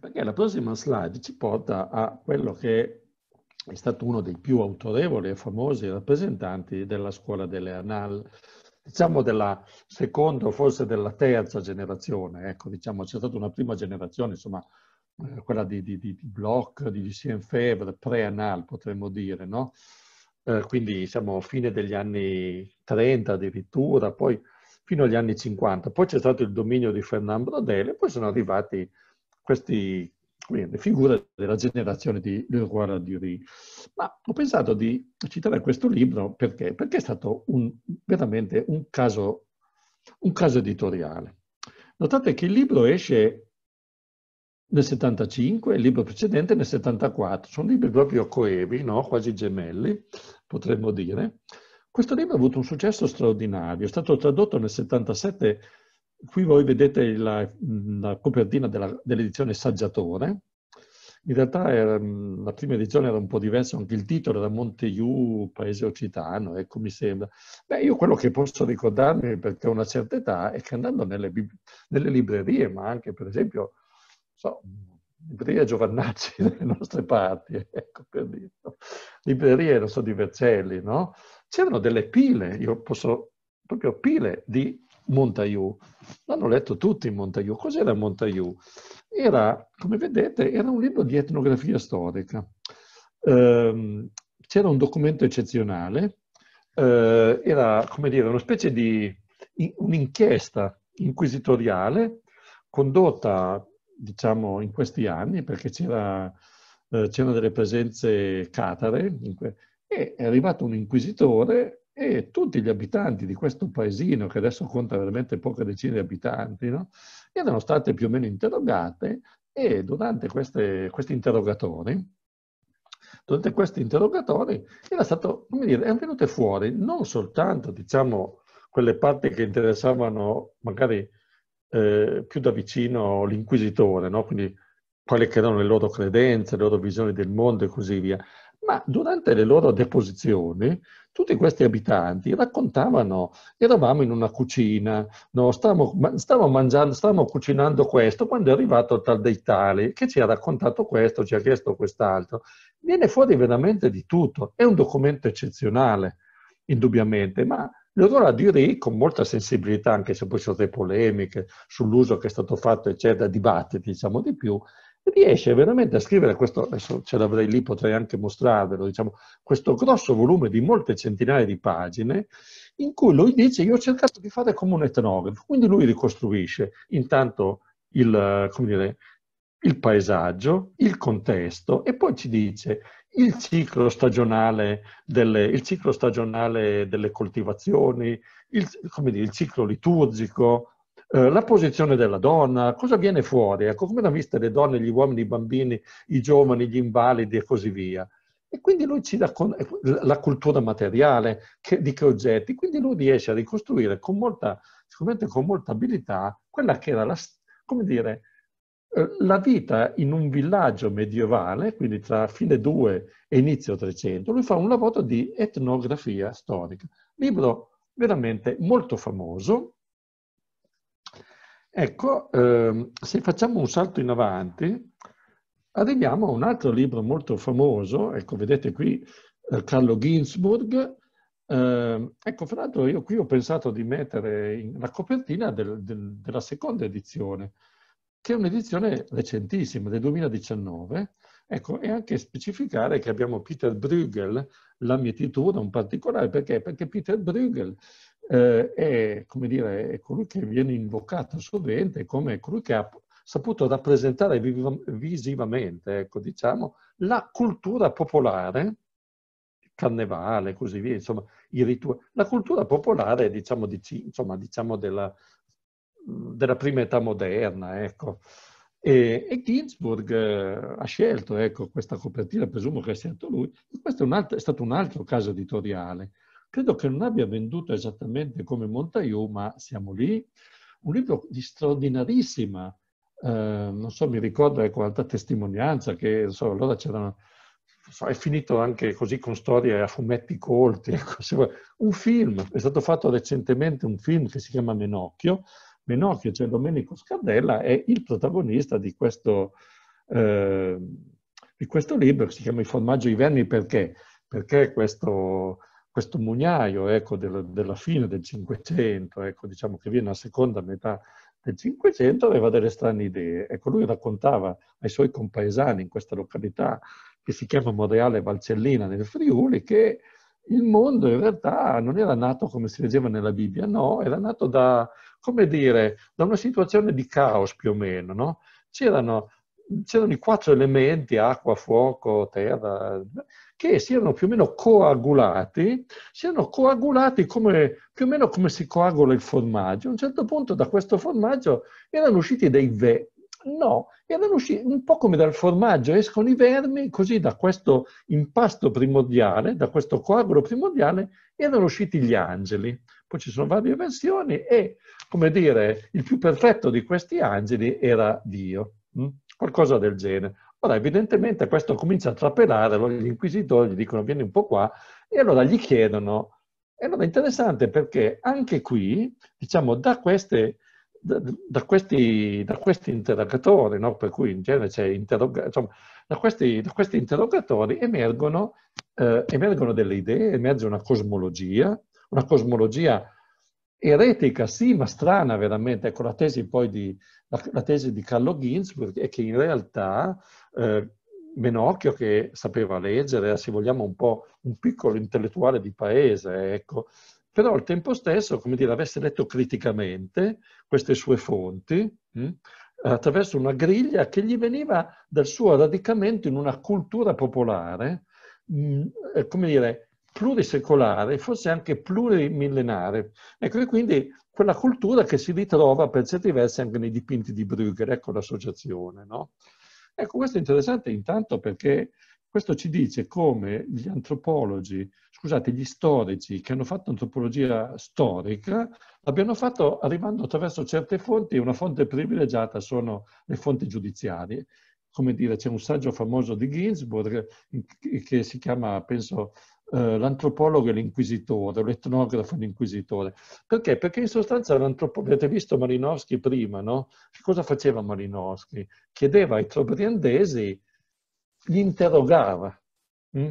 Perché la prossima slide ci porta a quello che è stato uno dei più autorevoli e famosi rappresentanti della scuola delle Anal, diciamo della seconda o forse della terza generazione, ecco, diciamo c'è stata una prima generazione, insomma, eh, quella di, di, di Bloch, di Lucien Febvre, pre anal potremmo dire, no? Eh, quindi siamo fine degli anni 30 addirittura, poi fino agli anni 50, poi c'è stato il dominio di Fernand Brodel e poi sono arrivati questi costruire, figura della generazione di Le Roi Radurie. Ma ho pensato di citare questo libro perché, perché è stato un, veramente un caso, un caso editoriale. Notate che il libro esce nel 75, il libro precedente nel 74. Sono libri proprio coevi, no? quasi gemelli, potremmo dire. Questo libro ha avuto un successo straordinario, è stato tradotto nel 77 Qui voi vedete la, la copertina dell'edizione Saggiatore. In realtà era, mm, la prima edizione era un po' diversa, anche il titolo era Monteiu, paese occitano, ecco mi sembra. Beh, io quello che posso ricordarmi, perché ho una certa età, è che andando nelle, nelle librerie, ma anche per esempio, so, librerie Giovannacci dalle nostre parti, ecco per dire, librerie, non so, di Vercelli, no? C'erano delle pile, io posso, proprio pile di Montaiu. L'hanno letto tutti in Montaiu. Cos'era Montaiu? Era, come vedete, era un libro di etnografia storica. Eh, c'era un documento eccezionale, eh, era, come dire, una specie di in, un'inchiesta inquisitoriale condotta, diciamo, in questi anni, perché c'era, eh, c'erano delle presenze catare, e è arrivato un inquisitore e tutti gli abitanti di questo paesino, che adesso conta veramente poche decine di abitanti, no? erano state più o meno interrogate e durante queste, questi interrogatori, durante questi interrogatori era stato, come dire, è venute fuori non soltanto, diciamo, quelle parti che interessavano magari eh, più da vicino l'inquisitore, no? quindi quelle che erano le loro credenze, le loro visioni del mondo e così via, ma durante le loro deposizioni tutti questi abitanti raccontavano, eravamo in una cucina, no? stavamo, stavamo, mangiando, stavamo cucinando questo quando è arrivato tal dei tali che ci ha raccontato questo, ci ha chiesto quest'altro. Viene fuori veramente di tutto, è un documento eccezionale, indubbiamente, ma di direi con molta sensibilità, anche se poi sono delle polemiche sull'uso che è stato fatto, eccetera, dibattiti diciamo di più, riesce veramente a scrivere questo, adesso ce l'avrei lì, potrei anche mostrarvelo, diciamo, questo grosso volume di molte centinaia di pagine, in cui lui dice io ho cercato di fare come un etnografo, quindi lui ricostruisce intanto il, dire, il paesaggio, il contesto e poi ci dice il ciclo stagionale delle, il ciclo stagionale delle coltivazioni, il, dire, il ciclo liturgico, eh, la posizione della donna, cosa viene fuori, ecco, come l'hanno vista le donne, gli uomini, i bambini, i giovani, gli invalidi e così via. E quindi lui ci racconta eh, la cultura materiale, che, di che oggetti, quindi lui riesce a ricostruire con molta, sicuramente con molta abilità quella che era la, come dire, eh, la vita in un villaggio medievale, quindi tra fine 2 e inizio 300, lui fa un lavoro di etnografia storica, libro veramente molto famoso, Ecco, ehm, se facciamo un salto in avanti, arriviamo a un altro libro molto famoso, ecco, vedete qui eh, Carlo Ginsburg. Eh, ecco, fra l'altro io qui ho pensato di mettere in, la copertina del, del, della seconda edizione, che è un'edizione recentissima, del 2019, Ecco, e anche specificare che abbiamo Peter Bruegel, la mietitura in particolare, perché? Perché Peter Bruegel eh, è, dire, è, colui che viene invocato sovente come colui che ha saputo rappresentare visivamente, ecco, diciamo, la cultura popolare, il carnevale e così via, insomma, i rituali. La cultura popolare, diciamo, di, insomma, diciamo della, della, prima età moderna, ecco. E, e Ginsburg eh, ha scelto ecco, questa copertina, presumo che sia stato lui, e questo è, un altro, è stato un altro caso editoriale. Credo che non abbia venduto esattamente come Montaiu, ma siamo lì. Un libro di straordinarissima, eh, non so, mi ricordo, ecco, alta testimonianza, che so, allora c'erano So, è finito anche così con storie a fumetti colti. Ecco, un film, è stato fatto recentemente un film che si chiama Menocchio. Menocchio, cioè Domenico Scardella, è il protagonista di questo, eh, di questo libro che si chiama I formaggi ai vermi perché? Perché questo questo mugnaio ecco, del, della fine del Cinquecento, ecco, diciamo che viene alla seconda metà del Cinquecento, aveva delle strane idee. Ecco, lui raccontava ai suoi compaesani in questa località che si chiama Monreale Valcellina nel Friuli che il mondo in realtà non era nato come si leggeva nella Bibbia, no, era nato da, come dire, da una situazione di caos più o meno, no? C'erano, c'erano i quattro elementi, acqua, fuoco, terra, che siano più o meno coagulati, siano coagulati come, più o meno come si coagula il formaggio. A un certo punto da questo formaggio erano usciti dei ve, No, erano usciti un po' come dal formaggio, escono i vermi, così da questo impasto primordiale, da questo coagulo primordiale, erano usciti gli angeli. Poi ci sono varie versioni e, come dire, il più perfetto di questi angeli era Dio, mm? qualcosa del genere. Ora, evidentemente questo comincia a trapelare, allora gli inquisitori gli dicono vieni un po' qua e allora gli chiedono. E allora è interessante perché anche qui, diciamo, da, queste, da, da, questi, da questi, interrogatori, no? per cui in genere c'è interroga- da questi, da questi interrogatori emergono, eh, emergono delle idee, emerge una cosmologia, una cosmologia eretica, sì, ma strana veramente. Ecco, la tesi poi di, la, la tesi di Carlo Ginzburg è che in realtà eh, Menocchio, che sapeva leggere, se vogliamo un po' un piccolo intellettuale di paese, ecco, però al tempo stesso, come dire, avesse letto criticamente queste sue fonti, mh, hm, attraverso una griglia che gli veniva dal suo radicamento in una cultura popolare, mh, hm, eh, come dire, plurisecolare, forse anche plurimillenare. Ecco, e quindi quella cultura che si ritrova per certi versi anche nei dipinti di Bruegger, ecco l'associazione. No? Ecco, questo è interessante intanto perché questo ci dice come gli antropologi, scusate, gli storici che hanno fatto antropologia storica, l'abbiano fatto arrivando attraverso certe fonti, e una fonte privilegiata sono le fonti giudiziarie. Come dire, c'è un saggio famoso di Ginsburg che si chiama, penso, eh, l'antropologo e l'inquisitore, l'etnografo e l'inquisitore. Perché? Perché in sostanza l'antropologo, avete visto Malinowski prima, no? Che cosa faceva Malinowski? Chiedeva ai trobriandesi, li interrogava. Mm?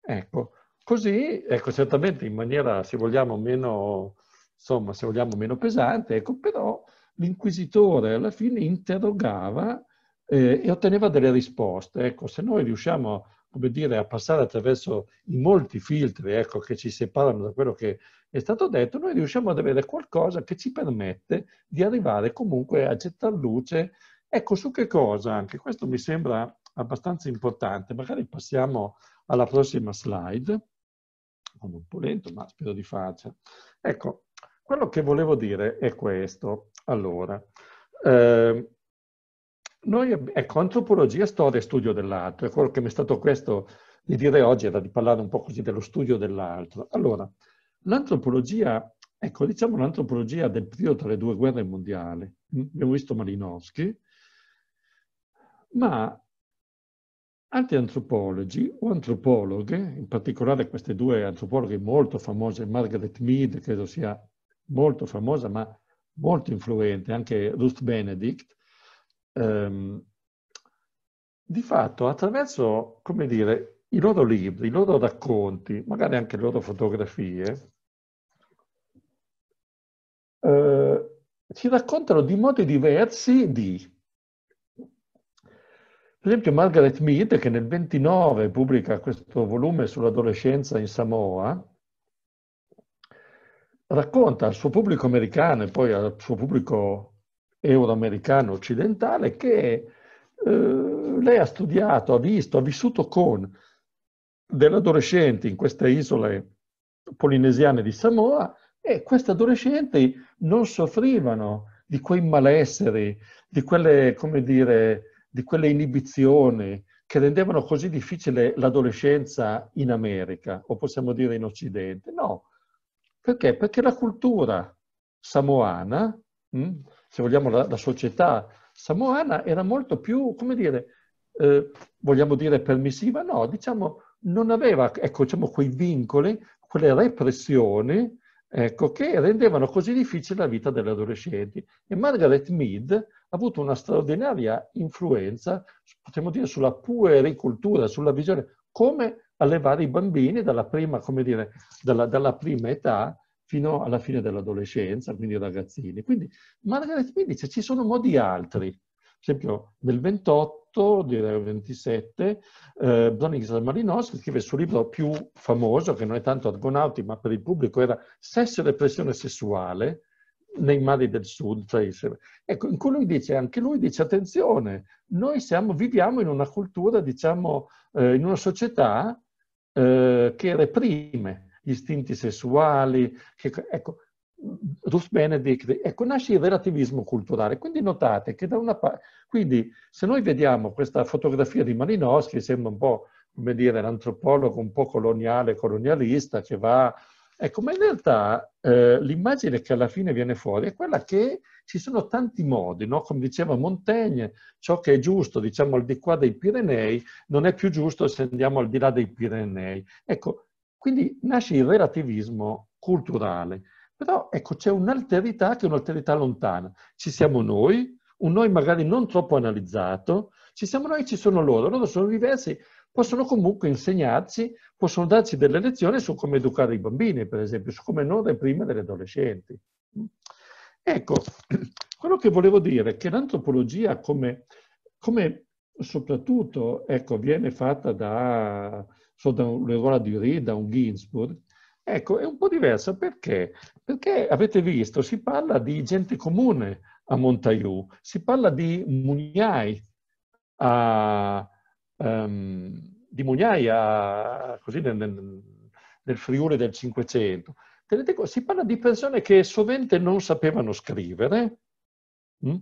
Ecco, così, ecco, certamente in maniera, se vogliamo, meno, insomma, se vogliamo, meno pesante, ecco, però l'inquisitore alla fine interrogava eh, e otteneva delle risposte. Ecco, se noi riusciamo come dire, a passare attraverso i molti filtri ecco, che ci separano da quello che è stato detto, noi riusciamo ad avere qualcosa che ci permette di arrivare comunque a gettare luce. Ecco, su che cosa? Anche questo mi sembra abbastanza importante. Magari passiamo alla prossima slide. Sono un po' lento, ma spero di farcela. Ecco, quello che volevo dire è questo. Allora, eh, noi, ecco, antropologia, storia e studio dell'altro, è quello che mi è stato questo di dire oggi, era di parlare un po' così dello studio dell'altro. Allora, l'antropologia, ecco, diciamo l'antropologia del periodo tra le due guerre mondiali, mm, abbiamo visto Malinowski, ma altri antropologi o antropologhe, in particolare queste due antropologhe molto famose, Margaret Mead, credo sia molto famosa, ma molto influente, anche Ruth Benedict, ehm, di fatto attraverso, come dire, i loro libri, i loro racconti, magari anche le loro fotografie, eh, ci raccontano di modi diversi di... Per esempio Margaret Mead, che nel 29 pubblica questo volume sull'adolescenza in Samoa, racconta al suo pubblico americano e poi al suo pubblico euroamericano occidentale che eh, lei ha studiato, ha visto, ha vissuto con delle adolescenti in queste isole polinesiane di Samoa e queste adolescenti non soffrivano di quei malesseri, di quelle, come dire, di quelle inibizioni che rendevano così difficile l'adolescenza in America, o possiamo dire in Occidente. No, perché? Perché la cultura samoana mh, hm, se vogliamo, la, la società samoana era molto più, come dire, eh, vogliamo dire permissiva? No, diciamo, non aveva, ecco, diciamo, quei vincoli, quelle repressioni, ecco, che rendevano così difficile la vita degli adolescenti. E Margaret Mead ha avuto una straordinaria influenza, potremmo dire, sulla puericultura, sulla visione, come allevare i bambini dalla prima, come dire, dalla, dalla prima età fino alla fine dell'adolescenza, quindi ragazzini. Quindi, ma ragazzi, dice, ci sono modi altri. Per esempio, nel 28, direi 27, eh, Bronis Malinowski scrive il suo libro più famoso, che non è tanto Argonauti, ma per il pubblico era Sesso e repressione sessuale nei mari del sud. Cioè ecco, in cui lui dice, anche lui dice, attenzione, noi siamo, viviamo in una cultura, diciamo, eh, in una società eh, che reprime, istinti sessuali. Che, ecco, Ruth Benedict, ecco, nasce il relativismo culturale. Quindi notate che da una parte, quindi se noi vediamo questa fotografia di Malinowski, sembra un po', come dire, l'antropologo un po' coloniale, colonialista, che va... Ecco, ma in realtà eh, l'immagine che alla fine viene fuori è quella che ci sono tanti modi, no? come diceva Montaigne, ciò che è giusto, diciamo, al di qua dei Pirenei, non è più giusto se andiamo al di là dei Pirenei. Ecco, quindi nasce il relativismo culturale, però ecco c'è un'alterità che è un'alterità lontana. Ci siamo noi, un noi magari non troppo analizzato, ci siamo noi, e ci sono loro, loro sono diversi, possono comunque insegnarci, possono darci delle lezioni su come educare i bambini, per esempio, su come non reprimere gli adolescenti. Ecco, quello che volevo dire è che l'antropologia come, come soprattutto ecco, viene fatta da, so da un Leroy Dury, da un Ginsburg, ecco, è un po' diversa perché? Perché avete visto, si parla di gente comune a Montaiù, si parla di Mugnai a, um, di Mugnai a, così nel, nel Friuli del Cinquecento. Si parla di persone che sovente non sapevano scrivere, hm?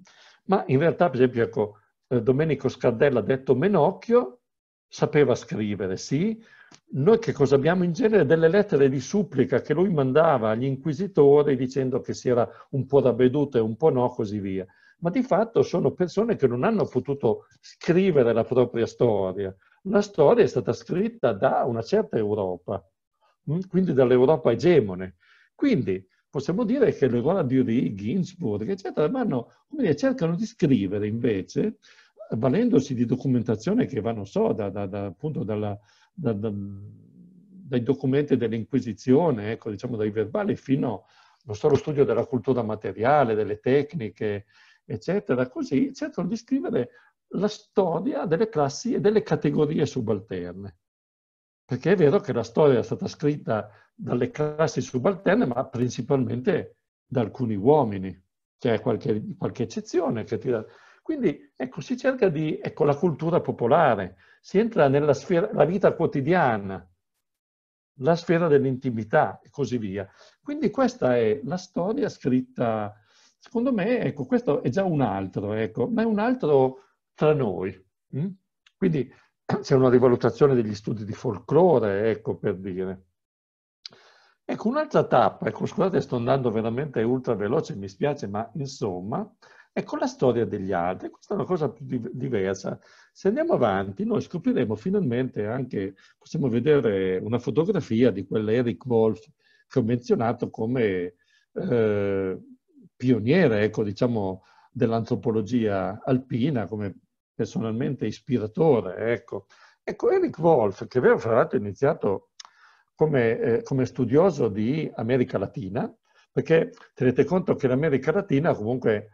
ma in realtà, per esempio, ecco, eh, Domenico Scardella, detto Menocchio, sapeva scrivere, sì. Noi che cosa abbiamo in genere? Delle lettere di supplica che lui mandava agli inquisitori dicendo che si era un po' ravveduto e un po' no, così via. Ma di fatto sono persone che non hanno potuto scrivere la propria storia. La storia è stata scritta da una certa Europa, mm? quindi dall'Europa egemone. Quindi possiamo dire che le ruola di Uri, Ginsburg, eccetera, vanno, come dire, cercano di scrivere invece valendosi di documentazione che va, non so, da, da, da, appunto dalla, dai documenti dell'Inquisizione, ecco, diciamo dai verbali, fino so, allo studio della cultura materiale, delle tecniche, eccetera, così cercano di scrivere la storia delle classi e delle categorie subalterne. Perché è vero che la storia è stata scritta dalle classi subalterne, ma principalmente da alcuni uomini. C'è qualche, qualche eccezione che tira, quindi ecco, si cerca di, ecco, la cultura popolare, si entra nella sfera, la vita quotidiana, la sfera dell'intimità e così via. Quindi questa è la storia scritta, secondo me, ecco, questo è già un altro, ecco, ma è un altro tra noi. Mm? Quindi c'è una rivalutazione degli studi di folklore, ecco, per dire. Ecco, un'altra tappa, ecco, scusate, sto andando veramente ultra veloce, mi spiace, ma insomma, e con la storia degli altri, questa è una cosa più diversa. Se andiamo avanti, noi scopriremo finalmente anche, possiamo vedere una fotografia di quell'Eric Wolf che ho menzionato come eh, pioniere, ecco, diciamo, dell'antropologia alpina, come personalmente ispiratore, ecco. Ecco, Eric Wolf, che aveva fra l'altro iniziato come, eh, come studioso di America Latina, perché tenete conto che l'America Latina comunque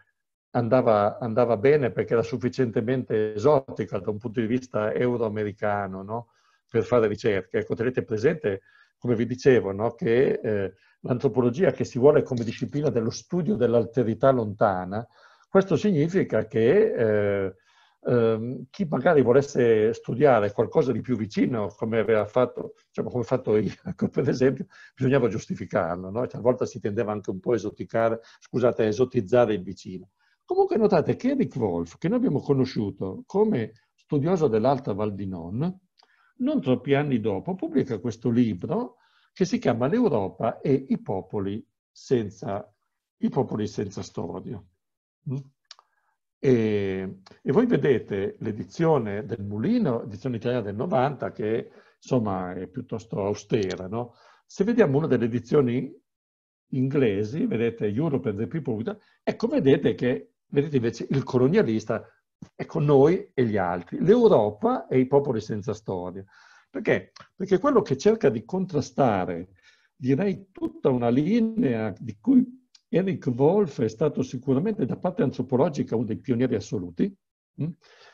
andava, andava bene perché era sufficientemente esotica da un punto di vista euroamericano no? per fare ricerca. Ecco, tenete presente, come vi dicevo, no? che eh, l'antropologia che si vuole come disciplina dello studio dell'alterità lontana, questo significa che eh, eh, chi magari volesse studiare qualcosa di più vicino, come aveva fatto, diciamo, come fatto io, ecco, per esempio, bisognava giustificarlo, no? cioè, si tendeva anche un po' a esoticare, scusate, a esotizzare il vicino. Comunque notate che Eric Wolf, che noi abbiamo conosciuto come studioso dell'Alta Val di Non, non troppi anni dopo pubblica questo libro che si chiama L'Europa e i popoli senza, i popoli senza storia. Mm? E, e, voi vedete l'edizione del Mulino, edizione italiana del 90, che insomma è piuttosto austera. No? Se vediamo una delle edizioni inglesi, vedete Europe and the People, ecco vedete che Vedete invece il colonialista è con noi e gli altri. L'Europa e i popoli senza storia. Perché? Perché quello che cerca di contrastare, direi, tutta una linea di cui Eric Wolff è stato sicuramente da parte antropologica uno dei pionieri assoluti, mm,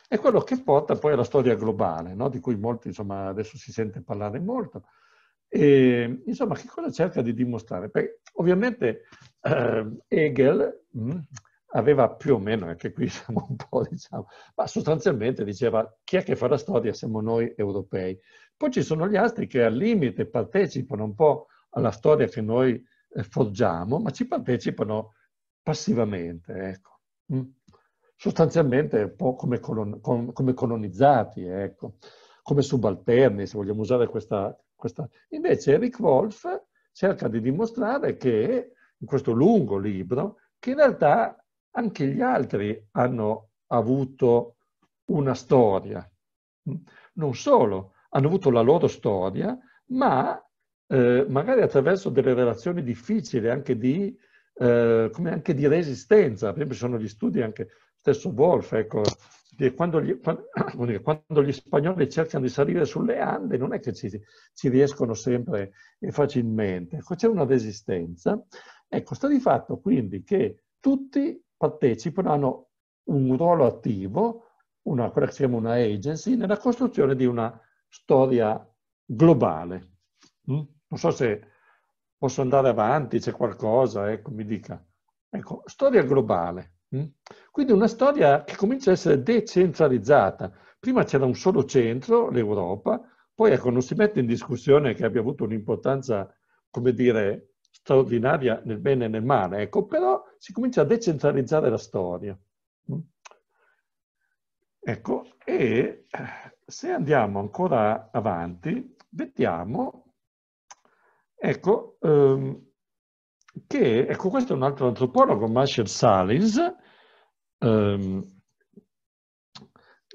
è quello che porta poi alla storia globale, no? di cui molti, insomma, adesso si sente parlare molto. E, insomma, che cosa cerca di dimostrare? Perché ovviamente eh, Hegel, mh, mm, aveva più o meno, anche qui siamo un po', diciamo, ma sostanzialmente diceva chi è che fa la storia siamo noi europei. Poi ci sono gli altri che al limite partecipano un po' alla storia che noi eh, forgiamo, ma ci partecipano passivamente, ecco. Mm. Sostanzialmente un po' come, colon come colonizzati, ecco. come subalterni, se vogliamo usare questa, questa... Invece Eric Wolf cerca di dimostrare che, in questo lungo libro, che in realtà anche gli altri hanno avuto una storia. Non solo, hanno avuto la loro storia, ma eh, magari attraverso delle relazioni difficili, anche di, eh, anche di, resistenza. Per esempio, sono gli studi anche stesso Wolf, ecco, quando gli, quando gli, spagnoli cercano di salire sulle Ande non è che ci, ci riescono sempre e facilmente, c'è una resistenza. Ecco, sta di fatto quindi che tutti partecipano, hanno un ruolo attivo, una, quella che si chiama una agency, nella costruzione di una storia globale. Mm? Non so se posso andare avanti, c'è qualcosa, ecco, mi dica. Ecco, storia globale. Mm? Quindi una storia che comincia a essere decentralizzata. Prima c'era un solo centro, l'Europa, poi ecco, non si mette in discussione che abbia avuto un'importanza, come dire, straordinaria nel bene e nel male, ecco, però si comincia a decentralizzare la storia. Mm. Ecco, e eh, se andiamo ancora avanti, vediamo, ecco, ehm, che, ecco, questo è un altro antropologo, Marshall Salins, ehm,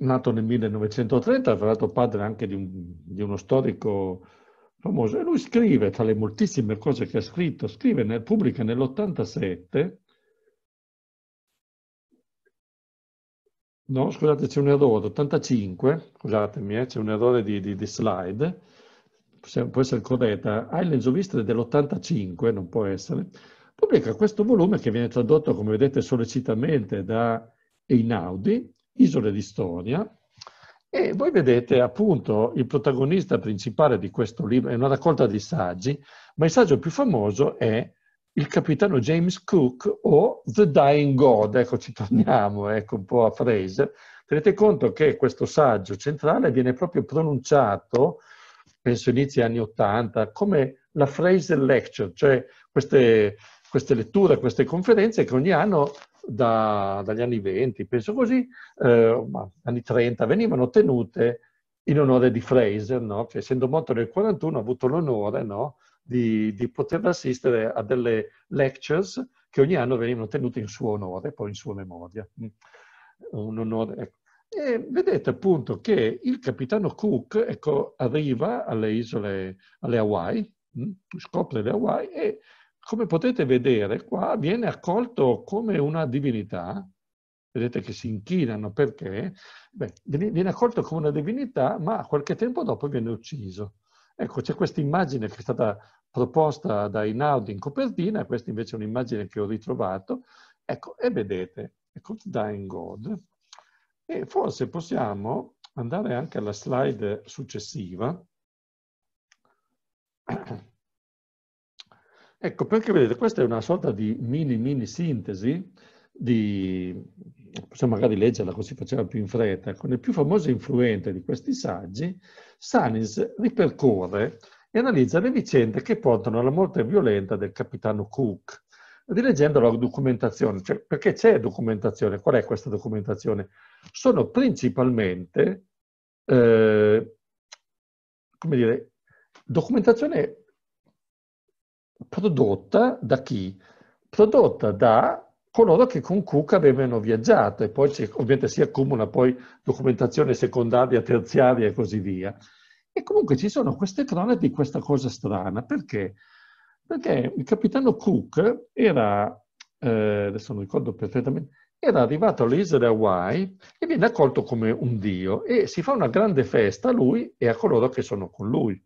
nato nel 1930, tra l'altro padre anche di, un, di uno storico famoso. E lui scrive, tra le moltissime cose che ha scritto, scrive, nel, pubblica nell'87, no, scusate, c'è un errore, 85, scusatemi, eh, c'è un errore di, di, di slide, può essere corretta, Islands of History dell'85, non può essere, pubblica questo volume che viene tradotto, come vedete, sollecitamente da Einaudi, Isole di Storia, e voi vedete appunto il protagonista principale di questo libro, è una raccolta di saggi, ma il saggio più famoso è il capitano James Cook o The Dying God, ecco ci torniamo ecco, un po' a Fraser. Tenete conto che questo saggio centrale viene proprio pronunciato, penso inizi anni 80, come la Fraser Lecture, cioè queste, queste letture, queste conferenze che ogni anno da, dagli anni 20, penso così, eh, anni 30, venivano tenute in onore di Fraser, no? che essendo morto nel 41 ha avuto l'onore no? di, di, poter assistere a delle lectures che ogni anno venivano tenute in suo onore, poi in sua memoria. Mm. Onore... Ecco. E vedete appunto che il capitano Cook ecco, arriva alle isole, alle Hawaii, mm, scopre le Hawaii e come potete vedere qua, viene accolto come una divinità, vedete che si inchinano perché, Beh, viene accolto come una divinità, ma qualche tempo dopo viene ucciso. Ecco, c'è questa immagine che è stata proposta da Inaudi in copertina, questa invece è un'immagine che ho ritrovato, ecco, e vedete, ecco, Dying God. E forse possiamo andare anche alla slide successiva. Ecco, perché vedete, questa è una sorta di mini mini sintesi di, possiamo magari leggerla così facciamo più in fretta, con ecco, il più famoso influente di questi saggi, Sanis ripercorre e analizza le vicende che portano alla morte violenta del capitano Cook, rileggendo la documentazione, cioè, perché c'è documentazione, qual è questa documentazione? Sono principalmente, eh, come dire, documentazione prodotta da chi? Prodotta da coloro che con Cook avevano viaggiato e poi ovviamente si accumula poi documentazione secondaria, terziaria e così via. E comunque ci sono queste cronache di questa cosa strana, perché? Perché il capitano Cook era, eh, adesso non ricordo perfettamente, era arrivato alle isole Hawaii e viene accolto come un dio e si fa una grande festa a lui e a coloro che sono con lui.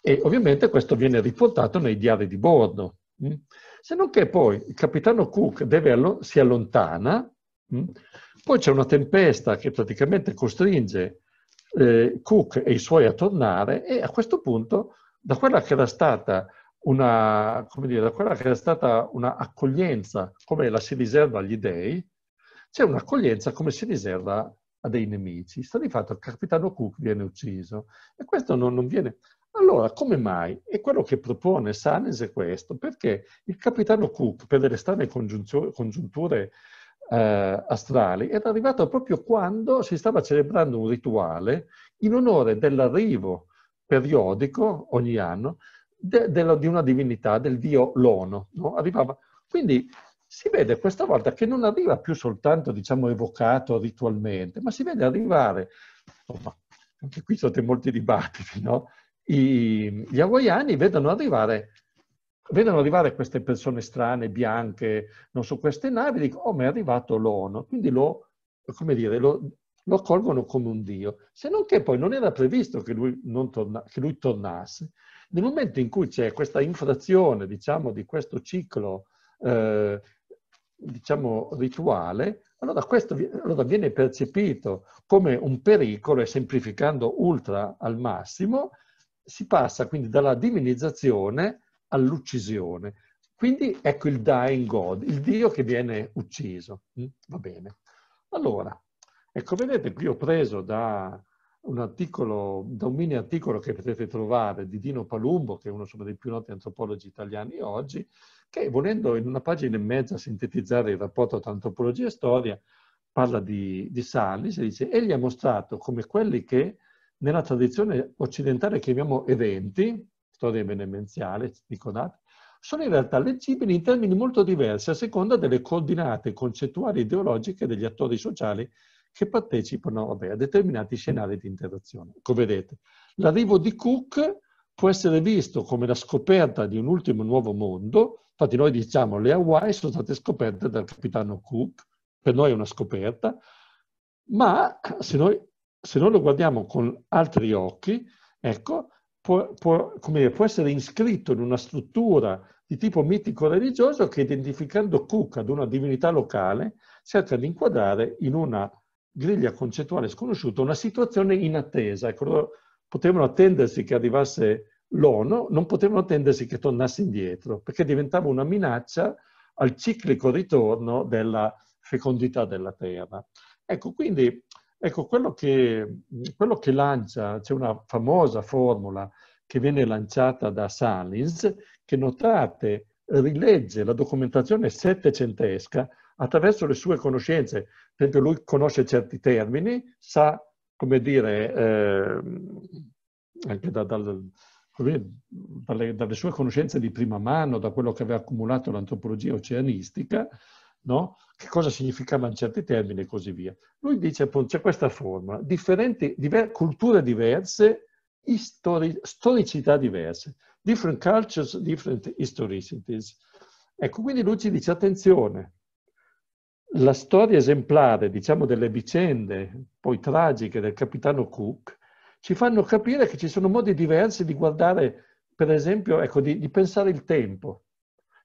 E ovviamente questo viene riportato nei diari di bordo. Mm. Se non che poi il capitano Cook deve, si allontana, mm. poi c'è una tempesta che praticamente costringe eh, Cook e i suoi a tornare e a questo punto da quella che era stata una, come dire, da quella che era stata un'accoglienza come la si riserva agli dei, c'è un'accoglienza come si riserva a dei nemici. Sta di fatto che il capitano Cook viene ucciso e questo non, non viene allora, come mai? E quello che propone Sanes è questo, perché il capitano Cook, per delle strane congiunture eh, astrali, era arrivato proprio quando si stava celebrando un rituale in onore dell'arrivo periodico, ogni anno, de, de, di una divinità, del dio Lono. No? Quindi si vede questa volta che non arriva più soltanto, diciamo, evocato ritualmente, ma si vede arrivare, insomma, anche qui ci sono molti dibattiti, no? i, gli hawaiani vedono arrivare, vedono arrivare, queste persone strane, bianche, non so, queste navi, dicono, oh, ma è arrivato l'ONU, quindi lo, dire, lo, lo, colgono come un dio. Se non che poi non era previsto che lui, torna, che lui tornasse. Nel momento in cui c'è questa infrazione, diciamo, di questo ciclo, eh, diciamo, rituale, allora questo allora viene percepito come un pericolo e semplificando ultra al massimo si passa quindi dalla divinizzazione all'uccisione. Quindi ecco il dying God, il Dio che viene ucciso. Mm, va bene. Allora, ecco, vedete, qui ho preso da un articolo, da un mini articolo che potete trovare di Dino Palumbo, che è uno dei più noti antropologi italiani oggi, che volendo in una pagina e mezza sintetizzare il rapporto tra antropologia e storia, parla di, di Salis e dice, egli ha mostrato come quelli che nella tradizione occidentale chiamiamo eventi, storia benemenziale, Niconat, sono in realtà leggibili in termini molto diversi a seconda delle coordinate concettuali e ideologiche degli attori sociali che partecipano vabbè, a determinati scenari di interazione. Come vedete, l'arrivo di Cook può essere visto come la scoperta di un ultimo nuovo mondo, infatti noi diciamo le Hawaii sono state scoperte dal capitano Cook, per noi è una scoperta, ma se noi se noi lo guardiamo con altri occhi, ecco, può, può, dire, può essere iscritto in una struttura di tipo mitico-religioso che identificando Cook ad una divinità locale cerca di inquadrare in una griglia concettuale sconosciuta una situazione inattesa. Ecco, potevano attendersi che arrivasse l'ONU, non potevano attendersi che tornasse indietro, perché diventava una minaccia al ciclico ritorno della fecondità della Terra. Ecco, quindi Ecco, quello che, quello che lancia, c'è una famosa formula che viene lanciata da Salins, che notate rilegge la documentazione settecentesca attraverso le sue conoscenze. Per esempio lui conosce certi termini, sa, come dire, eh, anche da, dal, dalle, dalle, sue conoscenze di prima mano, da quello che aveva accumulato l'antropologia oceanistica, no? che cosa significavano certi termini e così via. Lui dice appunto c'è questa forma, differenti, diver, culture diverse, istori, storicità diverse, different cultures, different historicities. Ecco, quindi lui ci dice attenzione, la storia esemplare, diciamo, delle vicende poi tragiche del capitano Cook ci fanno capire che ci sono modi diversi di guardare, per esempio, ecco, di, di pensare il tempo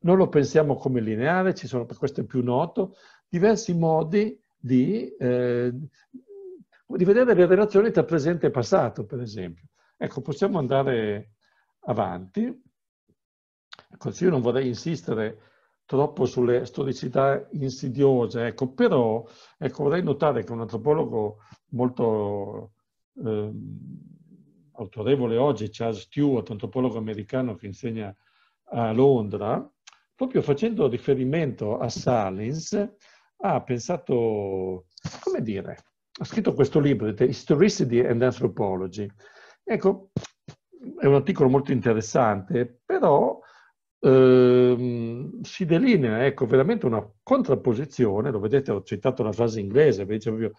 non lo pensiamo come lineare, ci sono, per questo è più noto, diversi modi di, eh, di vedere le relazioni tra presente e passato, per esempio. Ecco, possiamo andare avanti. Ecco, io non vorrei insistere troppo sulle storicità insidiose, ecco, però ecco, vorrei notare che un antropologo molto eh, autorevole oggi, Charles Stewart, antropologo americano che insegna a Londra, proprio facendo riferimento a Salins, ha pensato, come dire, ha scritto questo libro, The Historicity and Anthropology. Ecco, è un articolo molto interessante, però ehm, si delinea ecco, veramente una contrapposizione, lo vedete, ho citato la frase inglese, dice proprio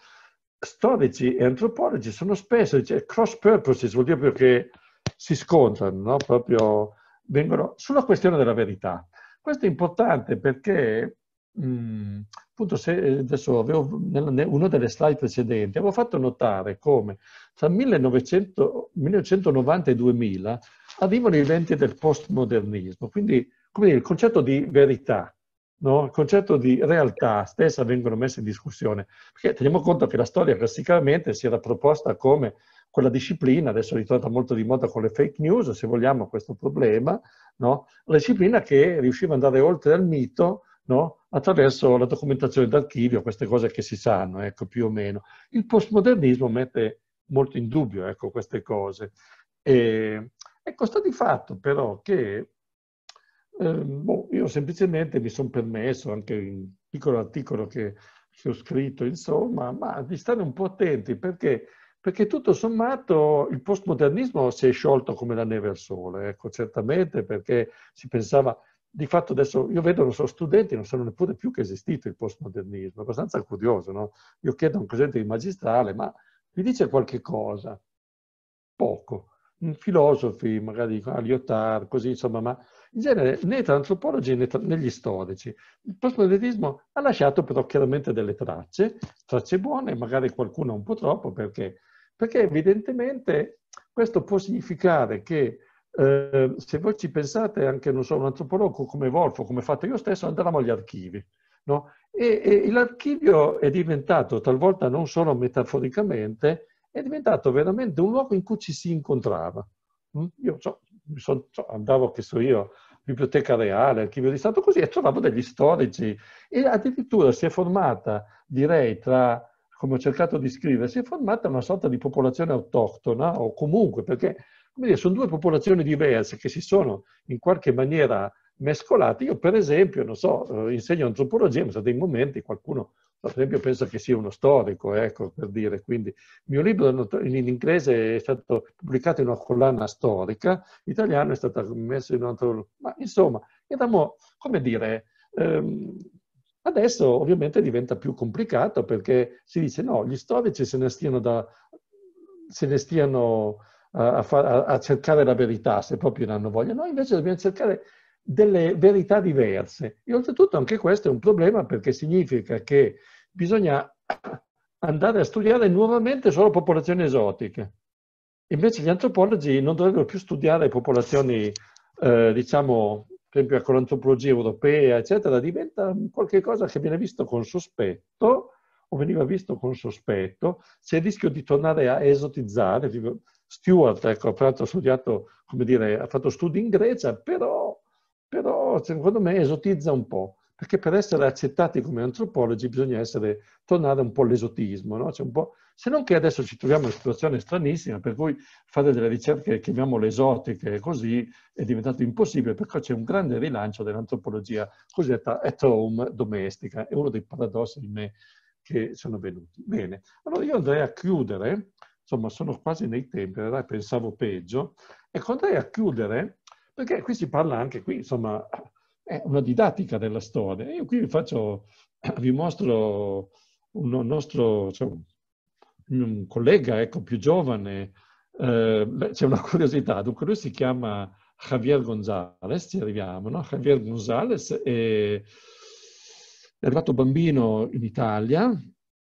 storici e antropologi sono spesso, dice, cross purposes vuol dire proprio che si scontrano, no? proprio vengono sulla questione della verità. Questo è importante perché mh, mm, appunto se eh, adesso avevo nella, una delle slide precedenti avevo fatto notare come tra 1900, 1990 e 2000 arrivano i venti del postmodernismo, quindi come dire, il concetto di verità, no? il concetto di realtà stessa vengono messe in discussione, perché teniamo conto che la storia classicamente si era proposta come quella disciplina, adesso è ritornata molto di moda con le fake news, se vogliamo, questo problema, no? la disciplina che riusciva ad andare oltre al mito no? attraverso la documentazione d'archivio, queste cose che si sanno, ecco, più o meno. Il postmodernismo mette molto in dubbio ecco, queste cose. E, ecco, sta di fatto però che eh, boh, io semplicemente mi sono permesso, anche in un piccolo articolo che, che, ho scritto, insomma, ma di stare un po' attenti perché, perché tutto sommato il postmodernismo si è sciolto come la neve al sole, ecco, certamente perché si pensava, di fatto adesso io vedo, non sono studenti non sanno neppure più che è esistito il postmodernismo, è abbastanza curioso, no? Io chiedo a un presente di magistrale, ma mi dice qualche cosa? Poco filosofi, magari Lyotard, così insomma, ma in genere né tra antropologi né, tra, né gli storici. Il postmodernismo ha lasciato però chiaramente delle tracce, tracce buone, magari qualcuna un po' troppo, perché? Perché evidentemente questo può significare che eh, se voi ci pensate anche, non so, un antropologo come Wolfo, come fatto io stesso, andavamo agli archivi. No? E, e l'archivio è diventato talvolta non solo metaforicamente, è diventato veramente un luogo in cui ci si incontrava. Mm? Io so, so, andavo, che so io, Biblioteca Reale, Archivio di Stato, così, e trovavo degli storici. E addirittura si è formata, direi, tra, come ho cercato di scrivere, si è formata una sorta di popolazione autoctona, o comunque, perché dire, sono due popolazioni diverse che si sono in qualche maniera mescolate. Io, per esempio, non so, eh, insegno antropologia, ma sono dei momenti qualcuno per esempio penso che sia uno storico, ecco, per dire. Quindi il mio libro in inglese è stato pubblicato in una collana storica, l'italiano è stato messo in un altro... Ma insomma, eravamo, come dire, ehm, adesso ovviamente diventa più complicato perché si dice no, gli storici se ne stiano, da, se ne stiano a, a, a cercare la verità, se proprio ne hanno voglia. Noi invece dobbiamo cercare delle verità diverse. E oltretutto anche questo è un problema perché significa che bisogna andare a studiare nuovamente solo popolazioni esotiche. Invece gli antropologi non dovrebbero più studiare popolazioni, eh, diciamo, per esempio con ecco, l'antropologia europea, eccetera, diventa qualcosa che viene visto con sospetto, o veniva visto con sospetto, c'è il rischio di tornare a esotizzare. Stuart, ecco, tra l'altro ha studiato, come dire, ha fatto studi in Grecia, però, però secondo me esotizza un po' perché per essere accettati come antropologi bisogna essere, tornare un po' all'esotismo, no? cioè un po', se non che adesso ci troviamo in una situazione stranissima per cui fare delle ricerche, chiamiamole esotiche, così è diventato impossibile perché c'è un grande rilancio dell'antropologia cosiddetta at home domestica, è uno dei paradossi di me che sono venuti. Bene, allora io andrei a chiudere, insomma sono quasi nei tempi, in pensavo peggio, ecco andrei a chiudere perché qui si parla anche, qui insomma è una didattica della storia. Io qui vi, faccio, vi mostro un nostro cioè, un collega ecco, più giovane, eh, c'è una curiosità, dunque lui si chiama Javier Gonzalez, ci arriviamo, no? Javier Gonzalez è, è arrivato bambino in Italia,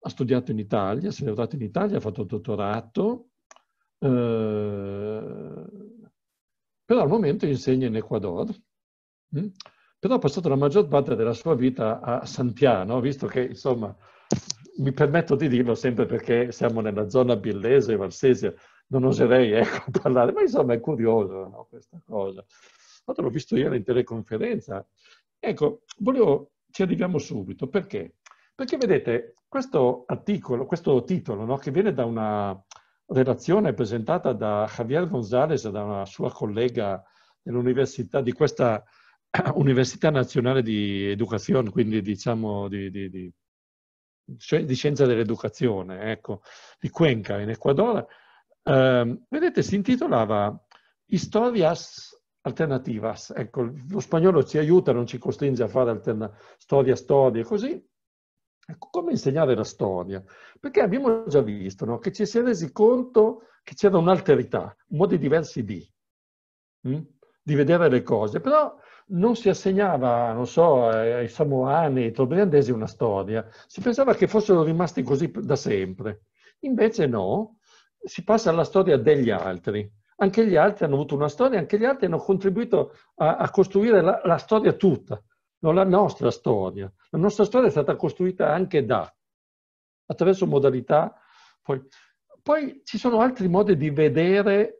ha studiato in Italia, si è laureato in Italia, ha fatto il dottorato, eh, però al momento insegna in Ecuador. Mm? però ha passato la maggior parte della sua vita a San visto che, insomma, mi permetto di dirlo sempre perché siamo nella zona billese, valsese, non oserei ecco, parlare, ma insomma è curioso no, questa cosa. Tanto l'ho visto ieri in teleconferenza. Ecco, volevo, ci arriviamo subito, perché? Perché vedete, questo articolo, questo titolo, no, che viene da una relazione presentata da Javier González, da una sua collega dell'università, di questa Università Nazionale di Educazione, quindi diciamo di, di, di, cioè di Scienza dell'Educazione, ecco, di Cuenca in Ecuador, eh, vedete, si intitolava Historias alternativas. Ecco, lo spagnolo ci aiuta, non ci costringe a fare alterna- storia, storia, così. Ecco, come insegnare la storia? Perché abbiamo già visto no? che ci si è resi conto che c'era un'alterità, modi diversi di. Mm? di vedere le cose, però non si assegnava, non so, eh, ai samoani, ai tobriandesi una storia, si pensava che fossero rimasti così da sempre. Invece no, si passa alla storia degli altri. Anche gli altri hanno avuto una storia, anche gli altri hanno contribuito a, a costruire la, la, storia tutta, non la nostra storia. La nostra storia è stata costruita anche da, attraverso modalità. Poi, poi ci sono altri modi di vedere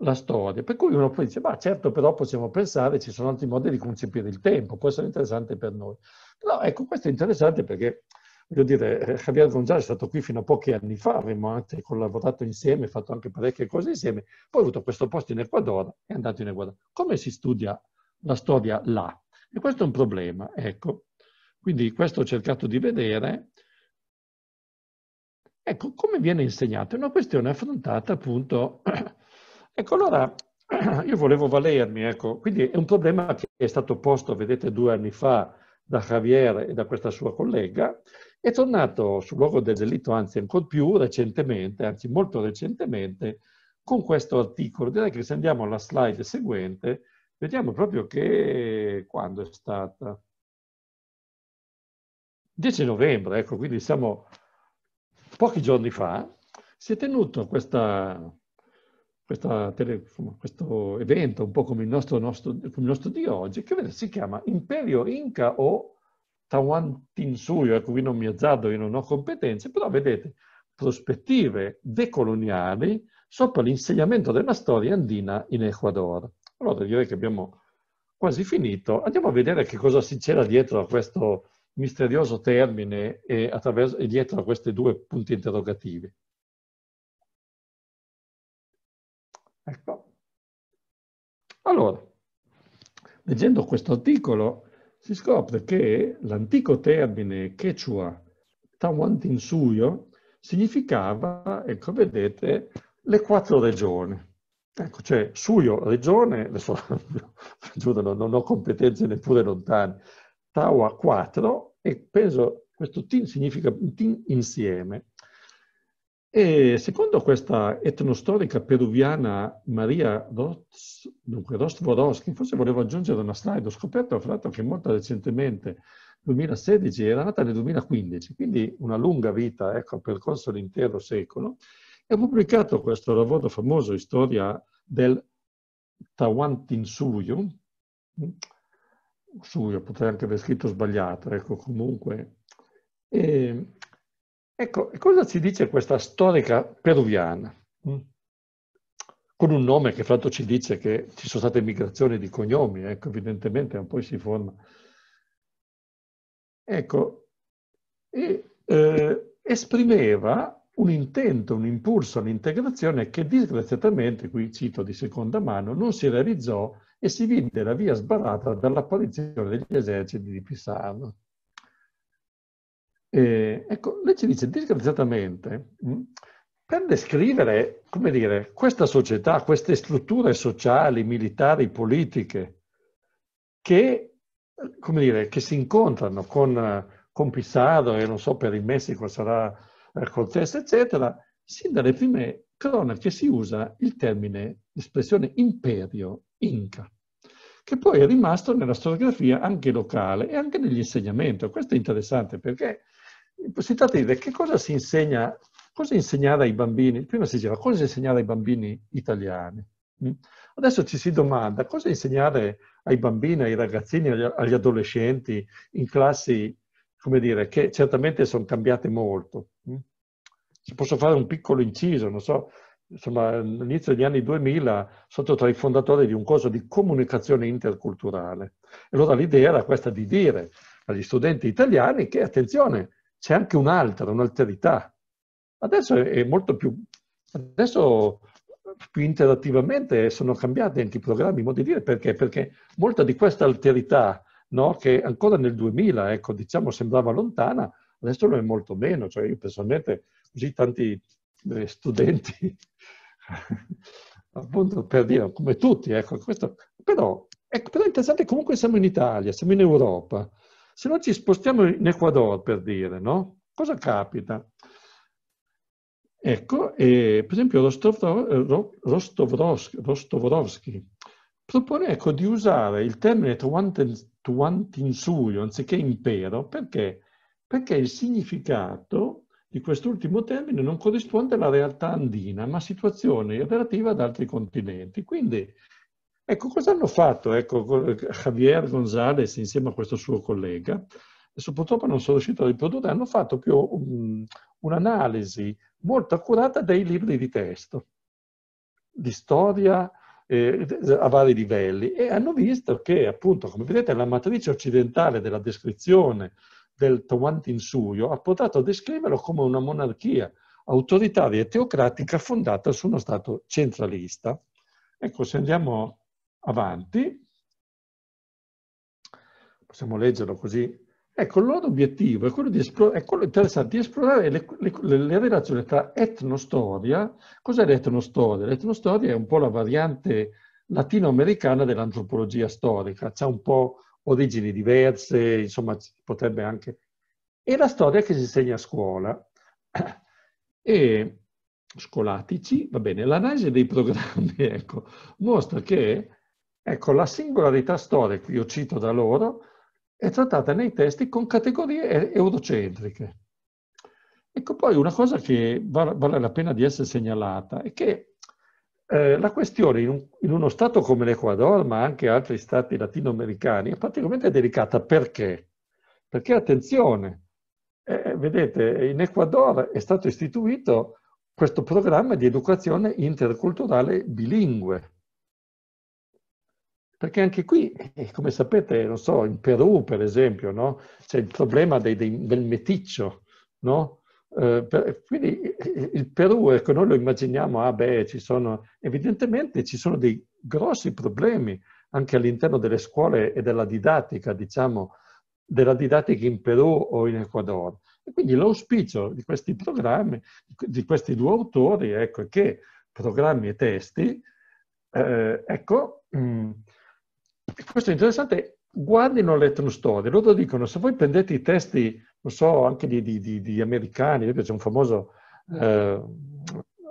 la storia. Per cui uno poi dice, ma certo però possiamo pensare, ci sono altri modi di concepire il tempo, può essere interessante per noi. Però ecco, questo è interessante perché, voglio dire, eh, Javier Gonzalez è stato qui fino a pochi anni fa, abbiamo anche collaborato insieme, fatto anche parecchie cose insieme, poi ha avuto questo posto in Ecuador, e è andato in Ecuador. Come si studia la storia là? E questo è un problema, ecco. Quindi questo ho cercato di vedere. Ecco, come viene insegnato? È una questione affrontata appunto Ecco, allora io volevo valermi, ecco, quindi è un problema che è stato posto, vedete, due anni fa da Javier e da questa sua collega, è tornato sul luogo del delitto, anzi ancora più recentemente, anzi molto recentemente, con questo articolo. Direi che se andiamo alla slide seguente, vediamo proprio che quando è stata. 10 novembre, ecco, quindi siamo pochi giorni fa, si è tenuto questa questa tele, questo evento, un po' come il, nostro, nostro, come il nostro di oggi, che si chiama Imperio Inca o Tawantinsuyo, ecco qui non mi azzardo, io non ho competenze, però vedete, prospettive decoloniali sopra l'insegnamento della storia andina in Ecuador. Allora direi che abbiamo quasi finito, andiamo a vedere che cosa si c'era dietro a questo misterioso termine e, e dietro a questi due punti interrogativi. Ecco. Allora, leggendo questo articolo si scopre che l'antico termine quechua Suyo significava, ecco vedete, le quattro regioni. Ecco, cioè Suyo, regione, adesso giuro, non, non ho competenze neppure lontane, Tawa 4 e penso questo tin significa tin insieme. E secondo questa etnostorica peruviana Maria Roz, forse volevo aggiungere una slide, ho scoperto fra l'altro che molto recentemente, 2016, era nata nel 2015, quindi una lunga vita, ecco, ha percorso l'intero secolo, e ha pubblicato questo lavoro famoso, Storia del Tawantinsuyu, mm, Suyo, potrei anche aver scritto sbagliato, ecco, comunque... E, Ecco, cosa ci dice questa storica peruviana? Mm. Con un nome che fra l'altro ci dice che ci sono state migrazioni di cognomi, ecco, evidentemente un po' si forma. Ecco, e, eh, esprimeva un intento, un impulso all'integrazione che disgraziatamente, qui cito di seconda mano, non si realizzò e si vide la via sbarrata dall'apparizione degli eserciti di Pissarro. Eh, ecco, lei ci dice, disgraziatamente, mm, per descrivere, come dire, questa società, queste strutture sociali, militari, politiche, che, come dire, che si incontrano con, con Pissarro e non so per il Messico sarà eh, Cortés, eccetera, sin dalle prime cronache si usa il termine, l'espressione imperio inca, che poi è rimasto nella storiografia anche locale e anche negli insegnamenti. Questo è interessante perché si tratta di dire che cosa si insegna, cosa insegnare ai bambini, prima si diceva cosa insegnare ai bambini italiani, mm? adesso ci si domanda cosa insegnare ai bambini, ai ragazzini, agli adolescenti in classi, come dire, che certamente sono cambiate molto. Ci mm? posso fare un piccolo inciso, non so, insomma, all'inizio degli anni 2000 sono tra i fondatori di un corso di comunicazione interculturale. E allora l'idea era questa di dire agli studenti italiani che, attenzione, c'è anche un'altra, un'alterità. Adesso è molto più, adesso più interattivamente sono cambiati anche i programmi, i di dire, perché? Perché molta di questa alterità, no, che ancora nel 2000, ecco, diciamo, sembrava lontana, adesso lo è molto meno, cioè io personalmente così tanti eh, studenti, appunto per dire, come tutti, ecco, questo, però, ecco, però è interessante comunque siamo in Italia, siamo in Europa, se noi ci spostiamo in Ecuador, per dire, no? Cosa capita? Ecco, eh, per esempio Rostovrovsky propone ecco, di usare il termine Tuantinsuyo anziché impero, perché? Perché il significato di quest'ultimo termine non corrisponde alla realtà andina, ma a situazioni relative ad altri continenti. Quindi Ecco, cosa hanno fatto ecco, Javier Gonzalez insieme a questo suo collega? Adesso purtroppo non sono riuscito a riprodurre, hanno fatto più um, un'analisi molto accurata dei libri di testo, di storia eh, a vari livelli e hanno visto che appunto, come vedete, la matrice occidentale della descrizione del Tawantinsuyo ha portato a descriverlo come una monarchia autoritaria e teocratica fondata su uno Stato centralista. Ecco, se andiamo avanti, possiamo leggerlo così, ecco il loro obiettivo è quello, di è quello interessante di esplorare le, le, le relazioni tra etnostoria, cos'è l'etnostoria? L'etnostoria è un po' la variante latinoamericana dell'antropologia storica, c'è un po' origini diverse, insomma potrebbe anche... E la storia che si insegna a scuola. E scolatici, va bene, l'analisi dei programmi, ecco, mostra che Ecco, la singolarità storica, io cito da loro, è trattata nei testi con categorie eurocentriche. Ecco poi una cosa che vale la pena di essere segnalata è che eh, la questione in, un, in, uno Stato come l'Ecuador, ma anche altri Stati latinoamericani, è particolarmente delicata perché? Perché, attenzione, eh, vedete, in Ecuador è stato istituito questo programma di educazione interculturale bilingue, perché anche qui, eh, come sapete, non so, in Perù per esempio, no? c'è il problema dei, dei, del meticcio, no? eh, per, quindi eh, il Perù, ecco, noi lo immaginiamo, ah beh, ci sono, evidentemente ci sono dei grossi problemi anche all'interno delle scuole e della didattica, diciamo, della didattica in Perù o in Ecuador. E quindi l'auspicio di questi programmi, di questi due autori, ecco, è che programmi e testi, eh, ecco, mh, mm, questo è interessante, guardino l'Ethno Story, loro dicono se voi prendete i testi, non so, anche di, di, di americani, c'è un famoso, mm. eh,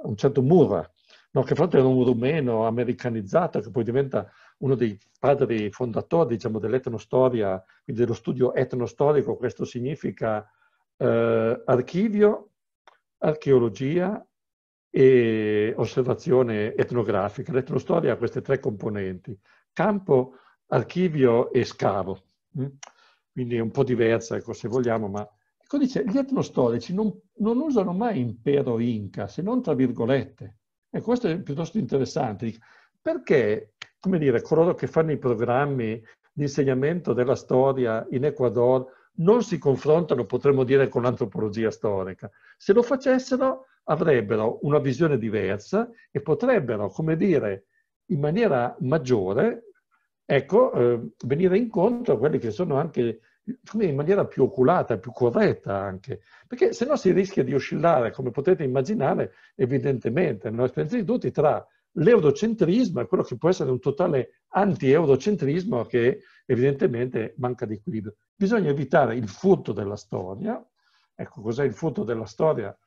un certo Murra, no, che fra era un rumeno americanizzato che poi diventa uno dei padri fondatori diciamo, dell'etnostoria, quindi dello studio etnostorico, questo significa eh, archivio, archeologia e osservazione etnografica. L'etnostoria ha queste tre componenti, campo archivio e scavo. Mm? Quindi è un po' diversa, ecco, se vogliamo, ma... Ecco, dice, gli etnostorici non, non usano mai impero inca, se non tra virgolette. E questo è piuttosto interessante. Perché, come dire, coloro che fanno i programmi di insegnamento della storia in Ecuador non si confrontano, potremmo dire, con l'antropologia storica. Se lo facessero avrebbero una visione diversa e potrebbero, come dire, in maniera maggiore ecco, eh, venire incontro a quelli che sono anche in maniera più oculata, più corretta anche, perché se no si rischia di oscillare, come potete immaginare, evidentemente, nella di tutti, tra l'eurocentrismo e quello che può essere un totale anti-eurocentrismo che evidentemente manca di equilibrio. Bisogna evitare il furto della storia, ecco cos'è il furto della storia,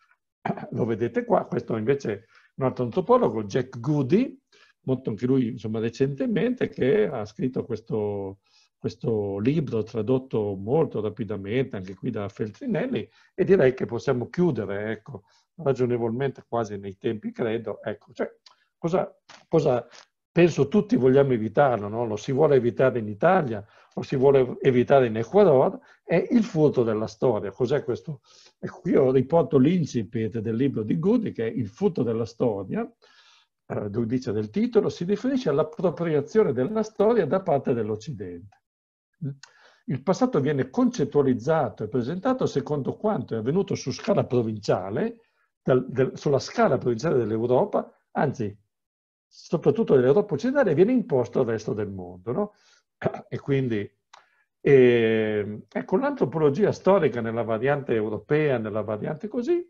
lo vedete qua, questo invece è un altro antropologo, Jack Goody, molto anche lui insomma, recentemente, che ha scritto questo, questo libro tradotto molto rapidamente, anche qui da Feltrinelli, e direi che possiamo chiudere, ecco, ragionevolmente quasi nei tempi, credo. Ecco, cioè, cosa, cosa penso tutti vogliamo evitarlo, no? lo si vuole evitare in Italia, lo si vuole evitare in Ecuador, è il furto della storia. Cos'è questo? Ecco, io riporto l'incipit del libro di Goody, che è il furto della storia, eh, dice giudizio del titolo, si riferisce all'appropriazione della storia da parte dell'Occidente. Il passato viene concettualizzato e presentato secondo quanto è avvenuto su scala provinciale, dal, del, sulla scala provinciale dell'Europa, anzi soprattutto dell'Europa occidentale, viene imposto al resto del mondo. No? E quindi e, ehm, ecco, l'antropologia storica nella variante europea, nella variante così,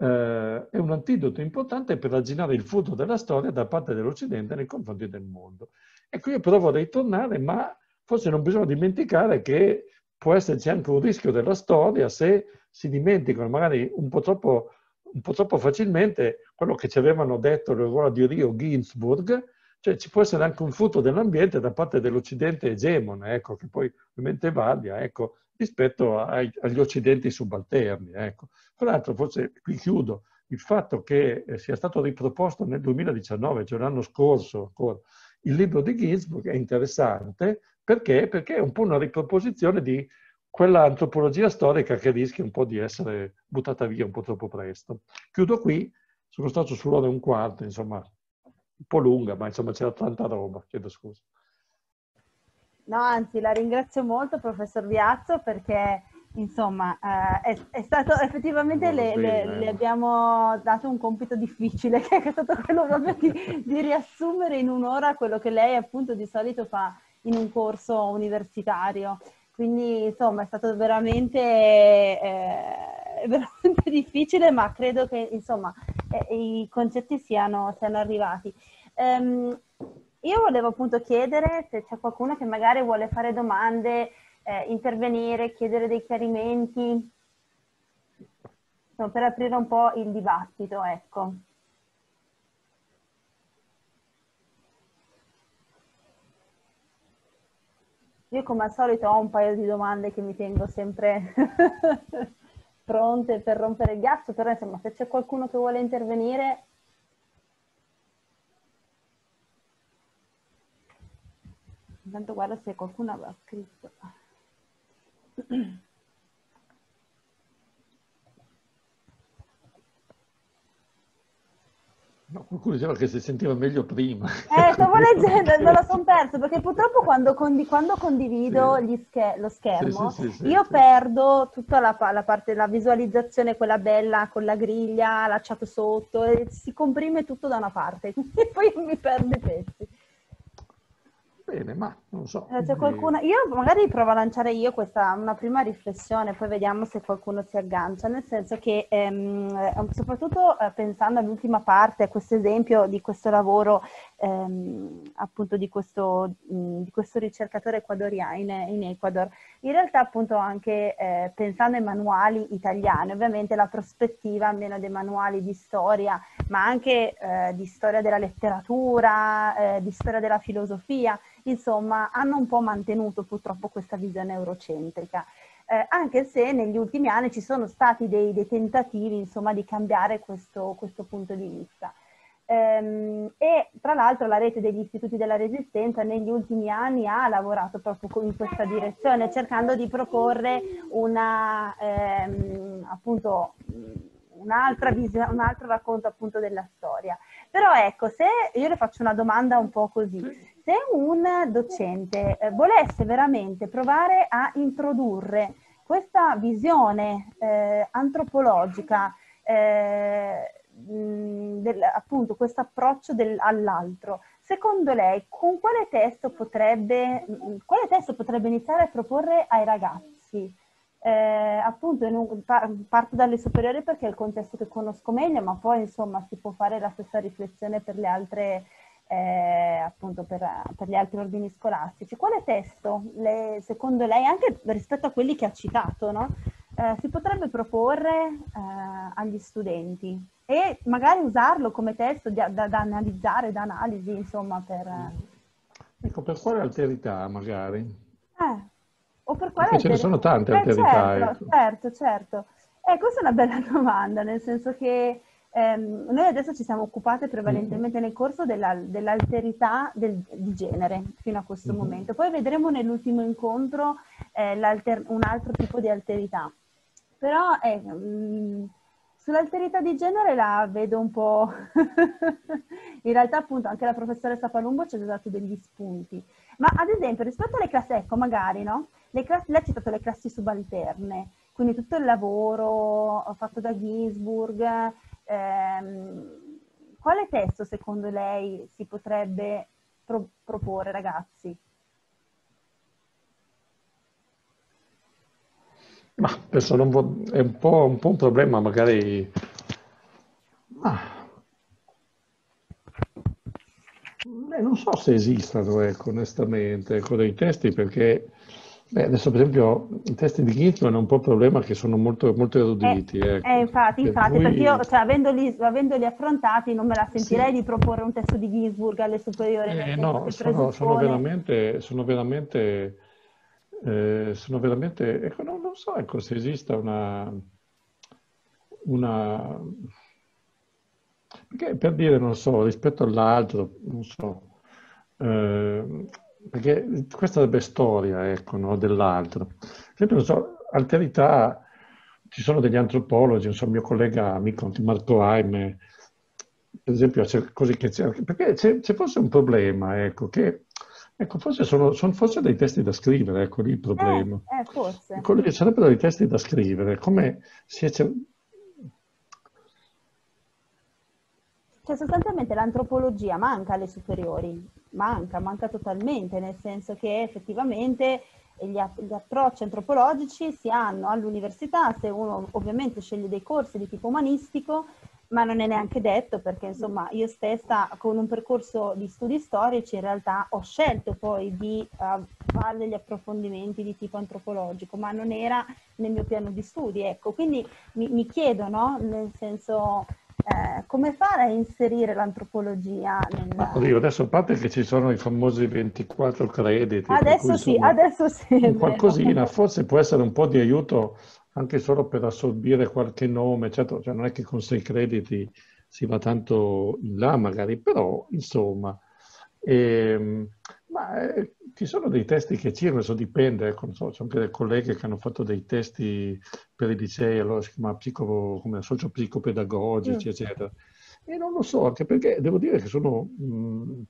eh, è un antidoto importante per arginare il furto della storia da parte dell'Occidente nei confronti del mondo. Ecco, io però vorrei tornare, ma forse non bisogna dimenticare che può esserci anche un rischio della storia se si dimenticano magari un po' troppo, un po troppo facilmente quello che ci avevano detto ruolo di Rio Ginsburg, cioè ci può essere anche un furto dell'ambiente da parte dell'Occidente egemone, ecco, che poi ovviamente varia, ecco, rispetto ai, agli occidenti subalterni. Ecco. Tra l'altro, forse qui chiudo, il fatto che eh, sia stato riproposto nel 2019, cioè l'anno scorso ancora, il libro di Ginsburg è interessante perché? perché è un po' una riproposizione di quella antropologia storica che rischia un po' di essere buttata via un po' troppo presto. Chiudo qui, sono stato sull'ora e un quarto, insomma, un po' lunga, ma insomma c'era tanta roba, chiedo scusa. No, anzi, la ringrazio molto, professor Viazzo, perché insomma eh, è, è, stato effettivamente le, le, le, eh. abbiamo dato un compito difficile, che è stato quello proprio di, di riassumere in un'ora quello che lei appunto di solito fa in un corso universitario. Quindi insomma è stato veramente, eh, veramente difficile, ma credo che insomma eh, i concetti siano, siano arrivati. Um, io volevo appunto chiedere se c'è qualcuno che magari vuole fare domande, eh, intervenire, chiedere dei chiarimenti, Insomma, per aprire un po' il dibattito, ecco. Io come al solito ho un paio di domande che mi tengo sempre pronte per rompere il ghiaccio, però insomma se c'è qualcuno che vuole intervenire Intanto guarda se qualcuno aveva scritto. No, qualcuno diceva che si sentiva meglio prima. Eh, stavo leggendo, me lo sono perso, perché purtroppo quando, condi- quando condivido sì. scher- lo schermo, sì, sì, io perdo tutta la, la, parte, della visualizzazione, quella bella con la griglia, la chat sotto, e si comprime tutto da una parte, quindi poi mi perdo i pezzi bene, ma non so. Eh, quindi... Qualcuno... Io magari provo a lanciare io questa, una prima riflessione, poi vediamo se qualcuno si aggancia, nel senso che ehm, eh, soprattutto eh, pensando all'ultima parte, a questo esempio di questo lavoro ehm, appunto di questo, mh, mm, di questo ricercatore ecuadoriano in, in Ecuador, in realtà appunto anche eh, pensando ai manuali italiani, ovviamente la prospettiva almeno dei manuali di storia, ma anche eh, di storia della letteratura, eh, di storia della filosofia, insomma hanno un po' mantenuto purtroppo questa visione eurocentrica. Eh, anche se negli ultimi anni ci sono stati dei, dei tentativi insomma, di cambiare questo, questo, punto di vista. Ehm, e tra l'altro la rete degli istituti della resistenza negli ultimi anni ha lavorato proprio in questa direzione cercando di proporre una, ehm, appunto, visione, un altro racconto appunto della storia. Però ecco, se io le faccio una domanda un po' così, se un docente eh, volesse veramente provare a introdurre questa visione eh, antropologica eh, Mm, del, appunto questo approccio all'altro, secondo lei con quale testo potrebbe, mm, quale testo potrebbe iniziare a proporre ai ragazzi? Eh, appunto un, parto dalle superiori perché è il contesto che conosco meglio, ma poi insomma si può fare la stessa riflessione per le altre eh, appunto per, per, gli altri ordini scolastici. Quale testo le, secondo lei, anche rispetto a quelli che ha citato, no? eh, si potrebbe proporre eh, agli studenti e magari usarlo come testo da, da, da analizzare, da analisi, insomma, per... Eh, mm. Ecco, per quale alterità magari? Eh, o per quale Perché alterità? ce ne sono tante eh, alterità. Eh, certo, ecco. certo, certo. Eh, questa è una bella domanda, nel senso che ehm, noi adesso ci siamo occupate prevalentemente mm-hmm. nel corso della, dell'alterità del, di genere fino a questo mm-hmm. momento. Poi vedremo nell'ultimo incontro eh, un altro tipo di alterità però eh, mm, sull'alterità di genere la vedo un po'... in realtà appunto anche la professoressa Palumbo ci ha dato degli spunti. Ma ad esempio rispetto alle classi, ecco magari, no? Le classi, lei ha citato le classi subalterne, quindi tutto il lavoro fatto da Ginsburg. Ehm, quale testo secondo lei si potrebbe pro- proporre ragazzi? Ma penso non vo- è un po', un po' un problema, magari... Ah. Beh, non so se esistano, ecco, onestamente, con ecco, dei testi, perché beh, adesso per esempio i testi di Ginsman è un po' il problema che sono molto, molto eruditi. Eh, ecco. eh, infatti, per infatti, cui... perché io cioè, avendoli, avendoli, affrontati non me la sentirei sì. di proporre un testo di Ginsburg alle superiori. Eh, no, sono, sono, veramente... Sono veramente eh, sono veramente, ecco, non, non so ecco, se esista una, una, perché per dire, non so, rispetto all'altro, non so, eh, perché questa sarebbe storia, ecco, no, dell'altro. Sempre, non so, alterità, ci sono degli antropologi, non un mio collega amico Marco Aime, per esempio, cose che c'è, perché se fosse un problema, ecco, che Ecco, forse sono, sono forse dei testi da scrivere, ecco lì il problema. Eh, eh forse. sarebbero dei testi da scrivere, come si è... Cioè sostanzialmente l'antropologia manca alle superiori, manca, manca totalmente, nel senso che effettivamente gli, gli approcci antropologici si hanno all'università, se uno ovviamente sceglie dei corsi di tipo umanistico, ma non è neanche detto perché mm. insomma io stessa con un percorso di studi storici in realtà ho scelto poi di uh, fare degli approfondimenti di tipo antropologico, ma non era nel mio piano di studi, ecco, quindi mi, mi chiedo, no? Nel senso... Eh, come fare a inserire l'antropologia? Nel... Ma, oddio, adesso a parte che ci sono i famosi 24 crediti. Adesso cui, sì, insomma, adesso sì. Qualcosina, forse può essere un po' di aiuto anche solo per assorbire qualche nome, certo, cioè non è che con sei crediti si va tanto in là magari, però insomma, e, ehm, ma eh, ci sono dei testi che ci adesso dipende, ecco, so, c'è anche delle colleghe che hanno fatto dei testi per i licei, allora si chiama psico, come socio-psicopedagogici, mm. eccetera. E non lo so, anche perché devo dire che sono... Mh, mm,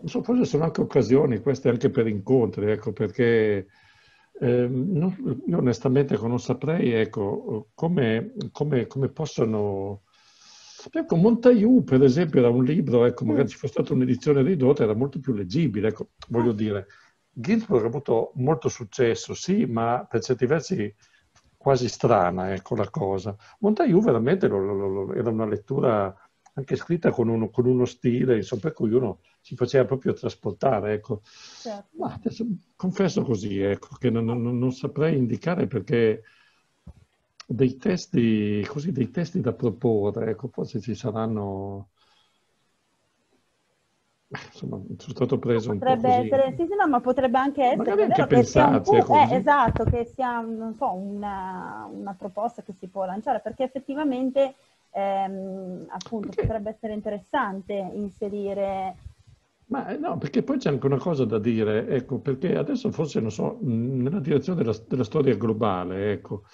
non so, forse sono anche occasioni, queste anche per incontri, ecco, perché eh, non, io onestamente non saprei ecco, come, come, come, possono... Ecco, Montaiu, per esempio, era un libro, ecco, magari mm. ci fosse stata un'edizione ridotta, era molto più leggibile, ecco, voglio mm. dire. Ginsburg ha avuto molto successo, sì, ma per certi versi quasi strana, ecco, la cosa. Montaiu veramente lo, lo, lo, era una lettura anche scritta con uno, con uno stile, insomma, per cui uno si faceva proprio trasportare. Ecco. Certo. Ma adesso, confesso così, ecco, che non, non, non, saprei indicare perché dei testi, così, dei testi da proporre, ecco, forse ci saranno eh, insomma, sono stato preso potrebbe un po' essere, sì, sì, no, ma potrebbe anche essere Magari anche pensarci, che ecco, eh, esatto, che sia so, una, una, proposta che si può lanciare, perché effettivamente ehm, appunto, perché? potrebbe essere interessante inserire ma eh, no, perché poi c'è anche una cosa da dire, ecco, perché adesso forse, non so, nella direzione della, della storia globale, ecco,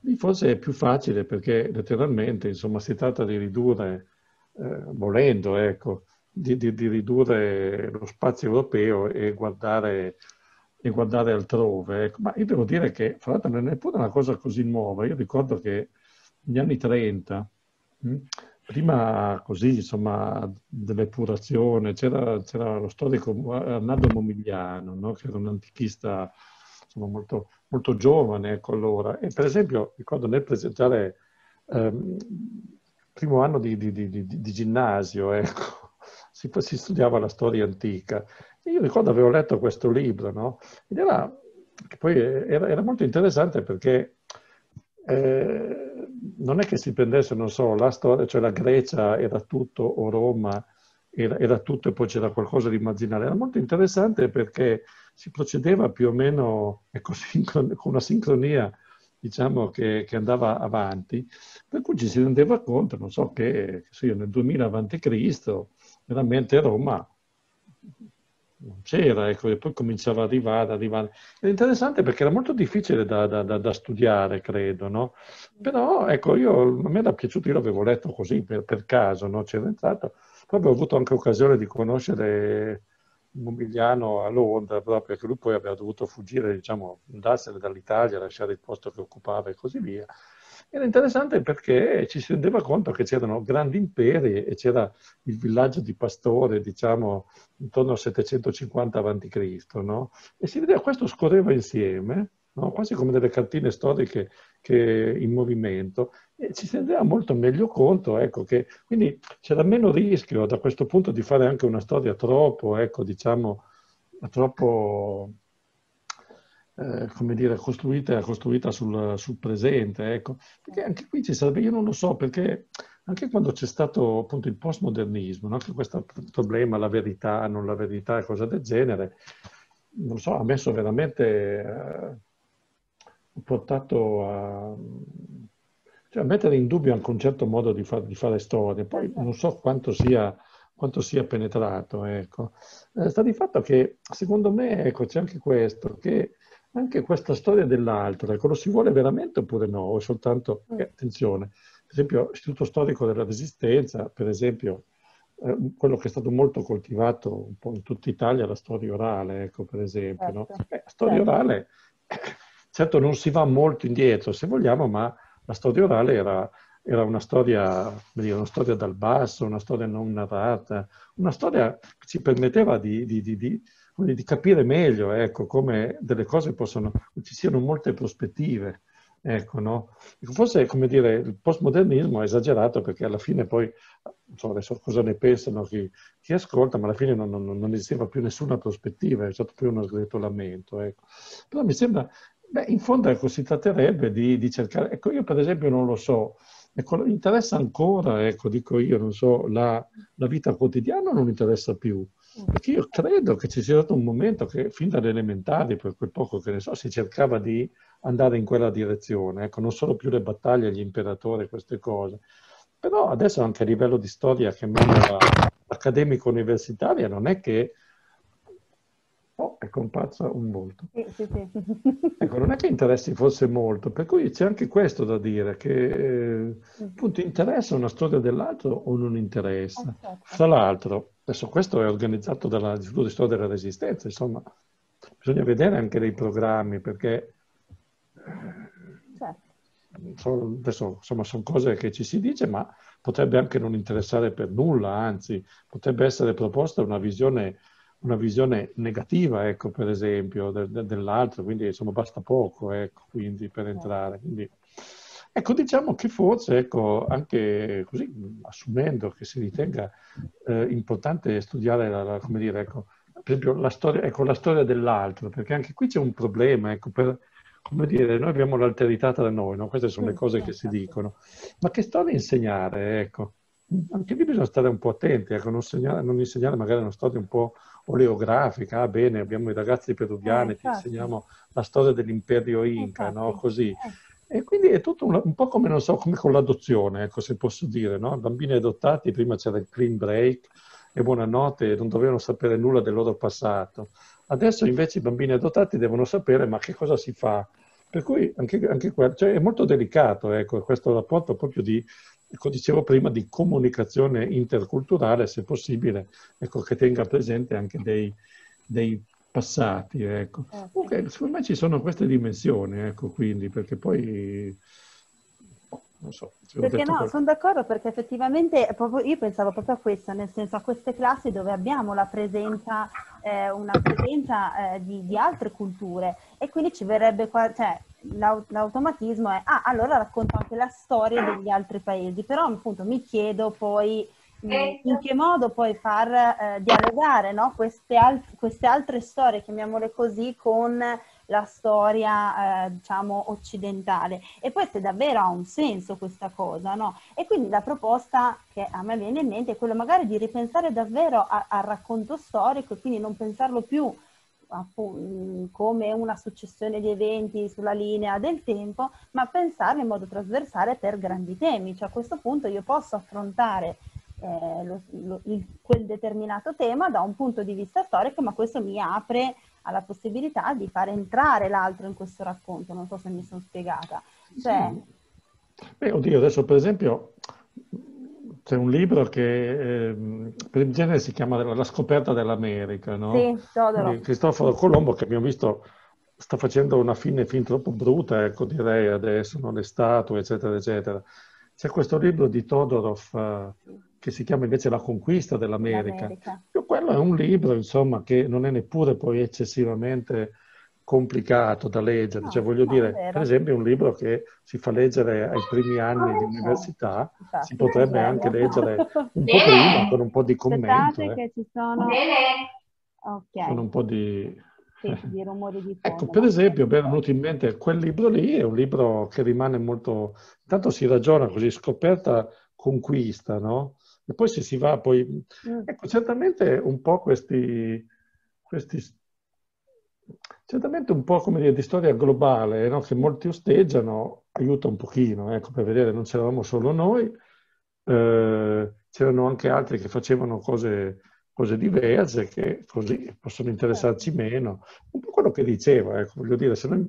lì forse è più facile perché letteralmente, insomma, si tratta di ridurre, eh, volendo, ecco, di, di, di, ridurre lo spazio europeo e guardare, e guardare altrove. Ecco. Ma io devo dire che, fra l'altro, non è neppure una cosa così nuova. Io ricordo che negli anni 30, mh, hm, prima così, insomma, dell'epurazione, c'era, c'era lo storico Arnaldo Momigliano, no? che era un antichista insomma, molto, molto, giovane ecco, allora, e per esempio ricordo nel presentare il ehm, primo anno di, di, di, di ginnasio, ecco, si, si, studiava la storia antica. E io ricordo avevo letto questo libro, no? Ed era, che poi era, era molto interessante perché eh, non è che si prendesse, non so, la storia, cioè la Grecia era tutto o Roma era, era tutto e poi c'era qualcosa di immaginare. Era molto interessante perché si procedeva più o meno ecco, con una sincronia diciamo, che, che, andava avanti, per cui ci si rendeva conto, non so, che, che so io, nel 2000 a.C. veramente Roma non c'era, ecco, e poi cominciava ad arrivare, arrivare. Era interessante perché era molto difficile da, da, da, da studiare, credo, no? Però, ecco, io, a me era piaciuto, io l'avevo letto così per, per caso, no? C'era entrato, poi avevo avuto anche occasione di conoscere Momigliano a Londra, proprio perché lui poi aveva dovuto fuggire, diciamo, andarsene dall'Italia, lasciare il posto che occupava e così via. Era interessante perché ci si rendeva conto che c'erano grandi imperi e c'era il villaggio di pastore, diciamo, intorno al 750 a.C., no? E si vedeva questo scorreva insieme, no? quasi come delle cartine storiche in movimento, e ci si rendeva molto meglio conto, ecco, che quindi c'era meno rischio da questo punto di fare anche una storia troppo, ecco, diciamo, troppo eh, come dire, costruita, costruita sul, sul, presente. Ecco. Perché anche qui ci sarebbe, io non lo so, perché anche quando c'è stato appunto il postmodernismo, no? questo problema, la verità, non la verità, cose del genere, non so, ha messo veramente, ha eh, portato a, cioè, a, mettere in dubbio anche un certo modo di, far, di fare storia. Poi certo. non so quanto sia quanto sia penetrato. Ecco. Eh, sta di fatto che, secondo me, ecco, c'è anche questo, che anche questa storia dell'altra, lo si vuole veramente oppure no? O soltanto, mm. eh, attenzione, per esempio l'Istituto Storico della Resistenza, per esempio, eh, quello che è stato molto coltivato un po' in tutta Italia, la storia orale, ecco, per esempio. Certo. No? Eh, la storia certo. orale, certo non si va molto indietro, se vogliamo, ma la storia orale era, era una, storia, dire, una storia dal basso, una storia non narrata, una storia che ci permetteva di, di, di, di di capire meglio ecco, come delle cose possono, ci siano molte prospettive. Ecco, no? Forse come dire, il postmodernismo è esagerato perché alla fine poi, non so adesso cosa ne pensano chi, chi ascolta, ma alla fine non, non, non, esisteva più nessuna prospettiva, è stato più uno sgretolamento. Ecco. Però mi sembra, beh, in fondo ecco, si tratterebbe di, di, cercare, ecco io per esempio non lo so, ecco, interessa ancora, ecco, dico io, non so, la, la vita quotidiana o non interessa più. Perché io credo che ci sia stato un momento che, fin dalle elementari, per quel poco che ne so, si cercava di andare in quella direzione, ecco, non solo più le battaglie, gli imperatori, queste cose. Però adesso anche a livello di storia che manda accademico universitaria non è che Oh, è comparsa un volto. Sì, sì, sì. Ecco, non è che interessi forse molto, per cui c'è anche questo da dire, che eh, mm. appunto interessa una storia dell'altro o non interessa. Ah, certo. Fra l'altro, Adesso questo è organizzato dall'Istituto di Storia della Resistenza, insomma, bisogna vedere anche dei programmi perché eh, certo. adesso, insomma, sono cose che ci si dice, ma potrebbe anche non interessare per nulla, anzi, potrebbe essere proposta una visione, una visione negativa, ecco, per esempio, dell'altro, quindi insomma basta poco, ecco, quindi, per certo. entrare. Quindi, Ecco, diciamo che forse, ecco, anche così, assumendo che si ritenga eh, importante studiare, la, la, come dire, ecco, per esempio la storia, ecco, la storia dell'altro, perché anche qui c'è un problema, ecco, per, come dire, noi abbiamo l'alterità tra noi, no? queste sono le cose che si dicono, ma che storia insegnare, ecco? Anche lì bisogna stare un po' attenti, ecco, non, segnare, non insegnare magari una storia un po' oleografica, ah bene, abbiamo i ragazzi peruviani, eh, ti insegniamo la storia dell'imperio Inca, no? Così. Eh. E quindi è tutto un, un po' come, non so, come con l'adozione, ecco, se posso dire, no? Bambini adottati, prima c'era il clean break e buonanotte, non dovevano sapere nulla del loro passato. Adesso invece i bambini adottati devono sapere ma che cosa si fa. Per cui anche, anche qua, cioè è molto delicato ecco, questo rapporto proprio di, ecco, dicevo prima, di comunicazione interculturale, se possibile, ecco, che tenga presente anche dei, dei passati. Ecco. Comunque, eh, secondo me ci sono queste dimensioni, ecco, quindi, perché poi... Boh, non so, perché no, qualcosa. sono d'accordo perché effettivamente io pensavo proprio a questo, nel senso a queste classi dove abbiamo la presenza, eh, una presenza eh, di, di, altre culture e quindi ci verrebbe, qua, cioè l'automatismo è, ah allora racconto anche la storia degli altri paesi, però appunto mi chiedo poi eh, in che modo poi far eh, dialogare no? queste, al- queste, altre storie, chiamiamole così, con la storia eh, diciamo occidentale e poi se davvero ha un senso questa cosa no? e quindi la proposta che a me viene in mente è quella magari di ripensare davvero a- al racconto storico e quindi non pensarlo più come una successione di eventi sulla linea del tempo, ma pensarlo in modo trasversale per grandi temi. Cioè a questo punto io posso affrontare eh, lo, lo, il, quel determinato tema da un punto di vista storico, ma questo mi apre alla possibilità di far entrare l'altro in questo racconto. Non so se mi sono spiegata. Cioè... Sì. Beh, oddio, adesso per esempio c'è un libro che eh, per il genere si chiama La scoperta dell'America, no? Sì, Teodoro. Cristoforo Colombo, che abbiamo visto sta facendo una fine fin troppo brutta, ecco direi adesso, no? le statue, eccetera, eccetera. C'è questo libro di Todorov, eh, che si chiama invece La conquista dell'America. Quello è un libro, insomma, che non è neppure poi eccessivamente complicato da leggere. No, cioè, voglio dire, vero. per esempio, è un libro che si fa leggere ai primi ah, anni no, di ecco. università, no, si potrebbe anche leggere un po' prima con un po' di commento. eh. che ci sono... Okay. Con un po' di... di rumori di ecco, fondo. Ecco, per esempio, mi è venuto in mente quel libro lì, è un libro che rimane molto... Intanto si ragiona così, scoperta, conquista, no? e poi se si va poi... Mm. Ecco, certamente un po' questi... questi certamente un po' come dire di storia globale, no? che molti osteggiano, aiuta un pochino, ecco, per vedere non c'eravamo solo noi, eh, c'erano anche altri che facevano cose, cose, diverse che così possono interessarci certo. meno. Un po' quello che dicevo, ecco, voglio dire, se noi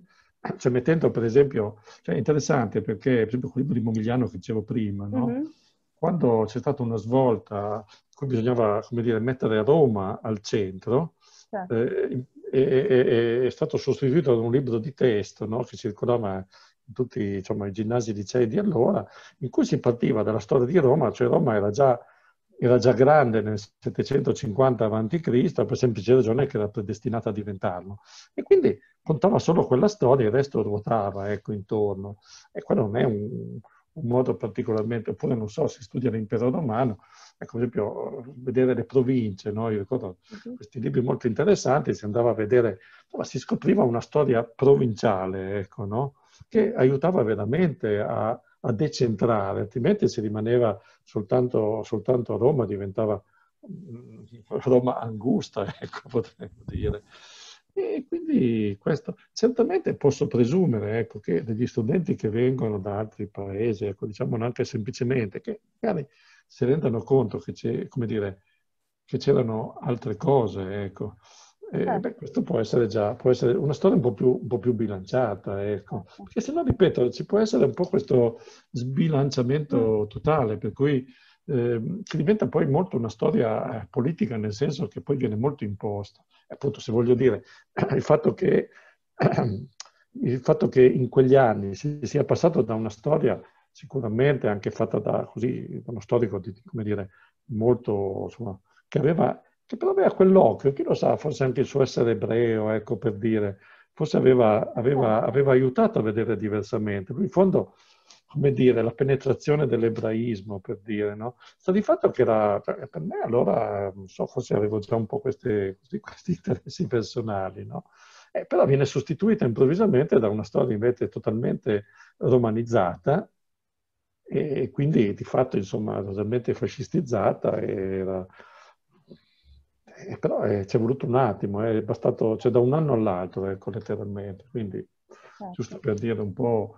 cioè mettendo per esempio, cioè interessante perché per esempio quel libro di Momigliano che dicevo prima, no? Uh-huh quando c'è stata una svolta, qui bisognava come dire, mettere Roma al centro, certo. eh, è, è, è, stato sostituito da un libro di testo no? che circolava in tutti insomma, i ginnasi licei di allora, in cui si partiva dalla storia di Roma, cioè Roma era già, era già grande nel 750 a.C., per semplice ragione che era predestinata a diventarlo. E quindi contava solo quella storia, il resto ruotava ecco, intorno. E quello non è un, un modo particolarmente, oppure non so, si studia l'impero romano, ecco, per esempio vedere le province, no? io ricordo mhm. questi libri molto interessanti, si andava a vedere, insomma, si scopriva una storia provinciale, ecco, no? che aiutava veramente a, a, decentrare, altrimenti se rimaneva soltanto, soltanto a Roma diventava mm, Roma angusta, ecco, potremmo dire. E quindi questo, certamente posso presumere ecco, che degli studenti che vengono da altri paesi, ecco, diciamo anche semplicemente, che magari si rendano conto che, dire, che c'erano altre cose, ecco. Eh, beh, questo può essere già può essere una storia un po' più, un po più bilanciata, ecco. perché se no, ripeto, ci può essere un po' questo sbilanciamento mm. totale, per cui eh, che diventa poi molto una storia eh, politica, nel senso che poi viene molto imposta. Appunto, se voglio dire, il fatto che, il fatto che in quegli anni si sia passato da una storia sicuramente anche fatta da, così, da uno storico, di, come dire, molto, insomma, che, aveva, che però aveva quell'occhio, chi lo sa, forse anche il suo essere ebreo, ecco per dire, forse aveva, aveva, certo. aveva aiutato a vedere diversamente. Lui in fondo come dire, la penetrazione dell'ebraismo, per dire, no? Sta di fatto che era, cioè, per me allora, non so, forse avevo già un po' queste, questi, questi, interessi personali, no? Eh, però viene sostituita improvvisamente da una storia invece totalmente romanizzata e quindi di fatto insomma totalmente fascistizzata era... eh, però eh, ci è voluto un attimo, eh, è bastato, cioè da un anno all'altro, ecco, letteralmente, quindi certo. giusto per dire un po'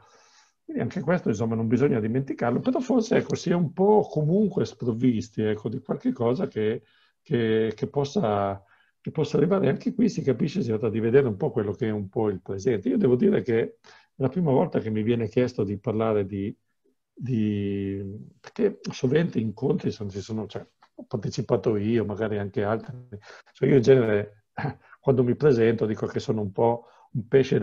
Quindi anche questo insomma, non bisogna dimenticarlo, però forse ecco, si è un po' comunque sprovvisti ecco, di qualche cosa che, che, che, possa, che, possa, arrivare. Anche qui si capisce, si tratta di vedere un po' quello che è un po' il presente. Io devo dire che è la prima volta che mi viene chiesto di parlare di... di perché sovente incontri sono, ci sono, cioè, ho partecipato io, magari anche altri. Cioè, io in genere quando mi presento dico che sono un po' un pesce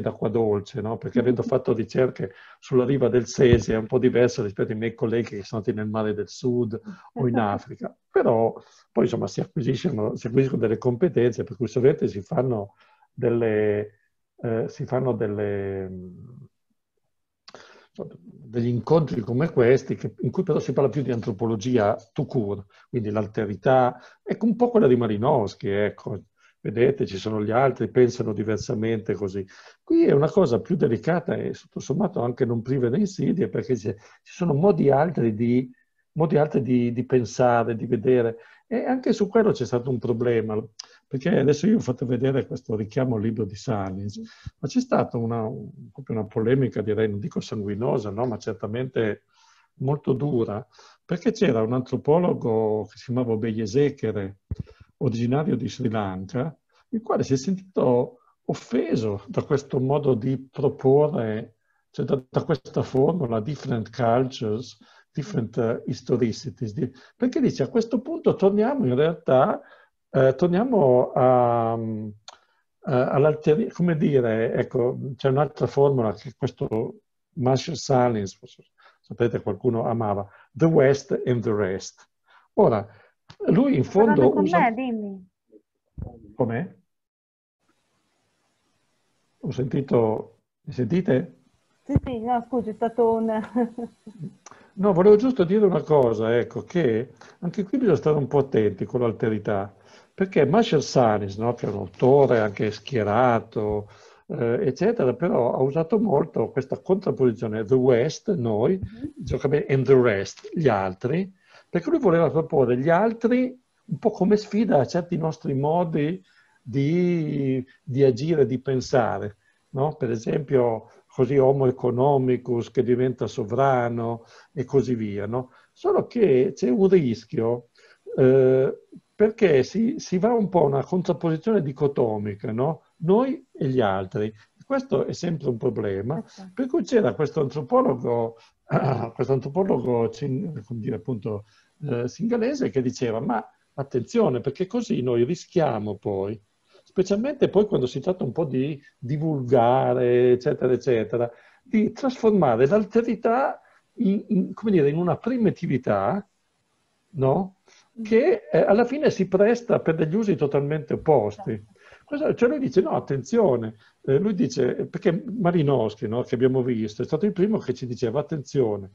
d'acqua, dolce, no? perché mm-hmm. avendo fatto ricerche sulla riva del Sesia è un po' diverso rispetto ai miei colleghi che sono stati nel mare del sud o in mm-hmm. Africa, però poi insomma si, acquisiscono, si acquisiscono delle competenze per cui solamente si fanno delle, eh, si fanno delle, mm, degli incontri come questi, che, in cui però si parla più di antropologia to cure, quindi l'alterità, è ecco, un po' quella di Malinowski, ecco, vedete ci sono gli altri, pensano diversamente così. Qui è una cosa più delicata e sotto sommato anche non priva di insidie perché ci sono modi altri, di, modi altri di, di, pensare, di vedere e anche su quello c'è stato un problema perché adesso io ho fatto vedere questo richiamo al libro di Salins, mm. ma c'è stata una, una polemica, direi, non dico sanguinosa, no? ma certamente molto dura, perché c'era un antropologo che si chiamava Begliesechere, originario di Sri Lanka, il quale si è sentito offeso da questo modo di proporre, cioè da, da questa formula, different cultures, different eh, historicities, di, perché dice a questo punto torniamo in realtà, eh, torniamo a... Um, eh, all'alteria, come dire, ecco, c'è un'altra formula che questo Marshall Salins, sapete qualcuno amava, the West and the Rest. Ora, lui in fondo... Con usa... me, dimmi. Come? Ho sentito... Mi sentite? Sì, sì, no, scusi, è stato un... no, volevo giusto dire una cosa, ecco, che anche qui bisogna stare un po' attenti con l'alterità, perché Marshall Sanis, no, che è un autore anche schierato, eh, eccetera, però ha usato molto questa contrapposizione, the West, noi, mm-hmm. and the rest, gli altri, perché lui voleva proporre gli altri un po' come sfida a certi nostri modi di, di agire, di pensare. No? Per esempio, così Homo economicus che diventa sovrano e così via. No? Solo che c'è un rischio eh, perché si, si, va un po' a una contrapposizione dicotomica, no? noi e gli altri. Questo è sempre un problema. Certo. Per cui c'era questo antropologo questo ah, antropologo dire, appunto, eh, singalese che diceva ma attenzione perché così noi rischiamo poi, specialmente poi quando si tratta un po' di divulgare eccetera eccetera, di trasformare l'alterità in, in, dire, in, una primitività no? Mm. che eh, alla fine si presta per degli usi totalmente opposti. Certo. Cioè lui dice no, attenzione, eh, lui dice, perché Marinoschi, no, che abbiamo visto, è stato il primo che ci diceva attenzione,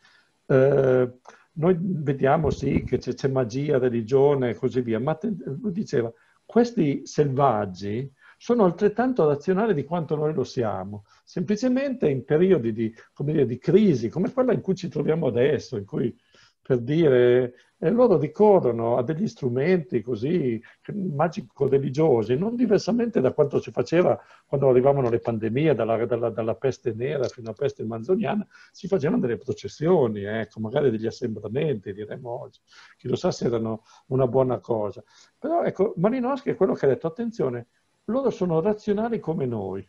eh, noi vediamo sì che c'è, magia, religione e così via, ma lui diceva questi selvaggi sono altrettanto razionali di quanto noi lo siamo, semplicemente in periodi di, dire, di crisi come quella in cui ci troviamo adesso, in cui per dire, e loro ricorrono a degli strumenti così magico-religiosi, non diversamente da quanto si faceva quando arrivavano le pandemie, dalla, dalla, dalla peste nera fino alla peste manzoniana, si facevano delle processioni, ecco, magari degli assembramenti, diremmo oggi. Chi lo sa se erano una buona cosa. Però ecco, Malinowski è quello che ha detto, attenzione, loro sono razionali come noi.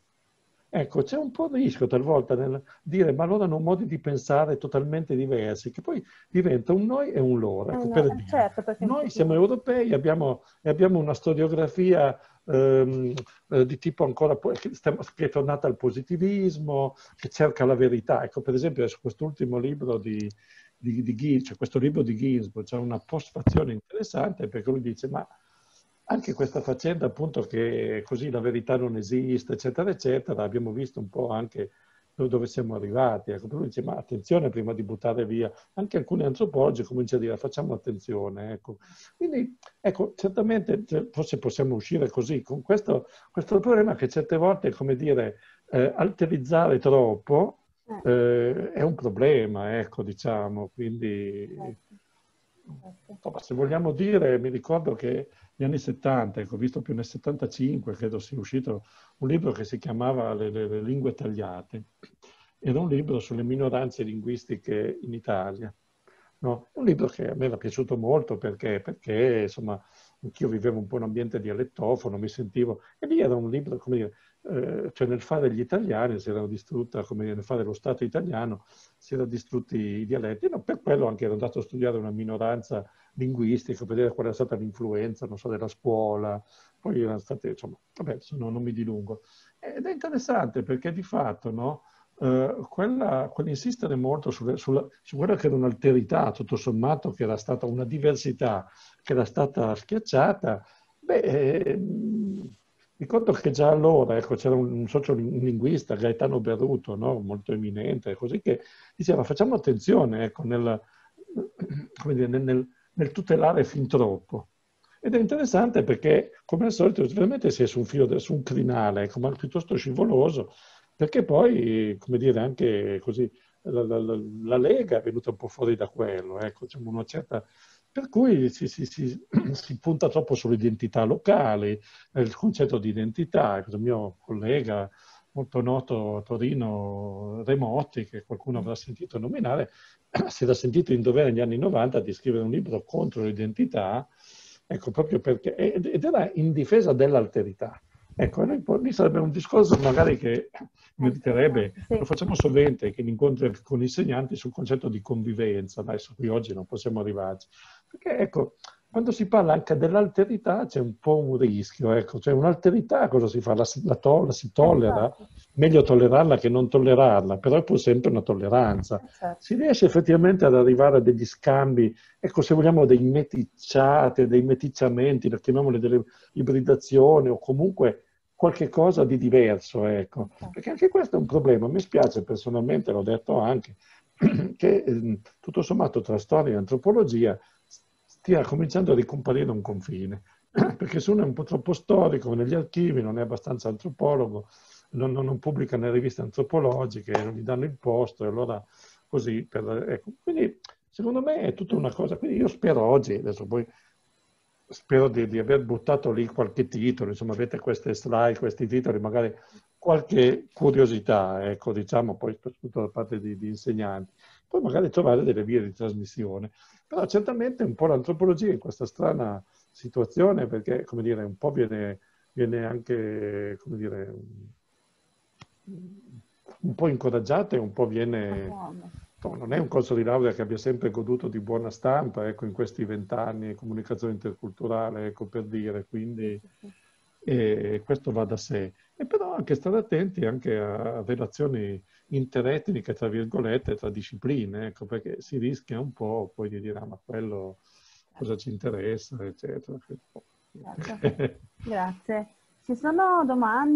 Ecco, c'è un po' di rischio talvolta nel dire ma loro hanno modi di pensare totalmente diversi, che poi diventa un noi e un loro. Ecco, no, per eh, dire. certo, noi siamo europei e abbiamo, abbiamo, una storiografia ehm, eh, di tipo ancora che, è tornata al positivismo, che cerca la verità. Ecco, per esempio, su quest'ultimo libro di, di, di, Ginsburg, cioè questo libro di Ginsburg, c'è cioè una postfazione interessante perché lui dice ma anche questa faccenda appunto che così la verità non esiste, eccetera, eccetera, abbiamo visto un po' anche dove siamo arrivati. Ecco, lui dice, ma attenzione prima di buttare via. Anche alcuni antropologi cominciano a dire, facciamo attenzione. Ecco. Quindi, ecco, certamente, cioè, forse possiamo uscire così, con questo, questo problema che certe volte, come dire, eh, alterizzare troppo eh, eh è un problema, ecco, diciamo. Quindi, certo. Certo. se vogliamo dire, mi ricordo che negli anni 70, ecco, visto più nel 75, credo sia uscito un libro che si chiamava Le, le, le lingue tagliate, era un libro sulle minoranze linguistiche in Italia. No? Un libro che a me era piaciuto molto perché, perché insomma, anch'io vivevo un po' in un ambiente dialettofono, mi sentivo... E lì era un libro, come dire, eh, cioè nel fare gli italiani si erano distrutta, come nel fare lo Stato italiano, si erano distrutti i dialetti. No, per quello anche ero andato a studiare una minoranza linguistico, vedere qual è stata l'influenza, so, della scuola, poi erano state, insomma, vabbè, no, non mi dilungo. Ed è interessante perché di fatto, no, eh, quella, quell'insistere molto sulle, sulla, su quella che era un'alterità, tutto sommato, che era stata una diversità, che era stata schiacciata, beh, ricordo ehm, che già allora ecco, c'era un, un sociolinguista, Gaetano Berruto, no, molto eminente, così che diceva facciamo attenzione ecco, nel, come dire, nel, nel nel tutelare fin troppo. Ed è interessante perché, come al solito, veramente si è su un filo, de, su un crinale, come, piuttosto scivoloso, perché poi, come dire, anche così, la, la, la Lega è venuta un po' fuori da quello, ecco, diciamo una certa per cui si, si, si, si, punta troppo sull'identità locale, il concetto di identità. Il mio collega molto noto a Torino, Remotti, che qualcuno avrà sentito nominare, si era sentito in dovere negli anni 90 di scrivere un libro contro l'identità, ecco, proprio perché, ed era in difesa dell'alterità. Ecco, lì sarebbe un discorso magari che meriterebbe, sì. lo facciamo sovente, che incontri con gli insegnanti sul concetto di convivenza, ma su cui oggi non possiamo arrivarci. Perché ecco, quando si parla anche dell'alterità c'è un po' un rischio, ecco, cioè un'alterità cosa si fa? La, la, to- la si tollera, esatto. meglio tollerarla che non tollerarla, però è pur sempre una tolleranza. Esatto. Si riesce effettivamente ad arrivare a degli scambi, ecco se vogliamo dei meticciate, dei meticciamenti, chiamiamole delle ibridazioni o comunque qualche cosa di diverso, ecco. Certo. Perché anche questo è un problema. Mi spiace personalmente, l'ho detto anche, che ehm, tutto sommato tra storia e antropologia stia cominciando a ricomparire un confine, perché se uno è un po' troppo storico negli archivi, non è abbastanza antropologo, non, non pubblica nelle riviste antropologiche, non gli danno il posto, e allora così. Per, ecco. Quindi secondo me è tutta una cosa, quindi io spero oggi, adesso poi spero di, di aver buttato lì qualche titolo, insomma avete queste slide, questi titoli, magari qualche curiosità, ecco diciamo poi soprattutto da parte di, di insegnanti poi magari trovare delle vie di trasmissione. Però certamente un po' l'antropologia in questa strana situazione, perché come dire, un po' viene, viene anche, come dire, un po' incoraggiata e un po' viene... No, non è un corso di laurea che abbia sempre goduto di buona stampa, ecco, in questi vent'anni, comunicazione interculturale, ecco, per dire, quindi e eh, questo va da sé. E però anche stare attenti anche a relazioni interetnica, tra virgolette, tra discipline, ecco, perché si rischia un po' poi di dire, ah, ma quello cosa ci interessa, eccetera. Certo. Grazie. Ci sono domande?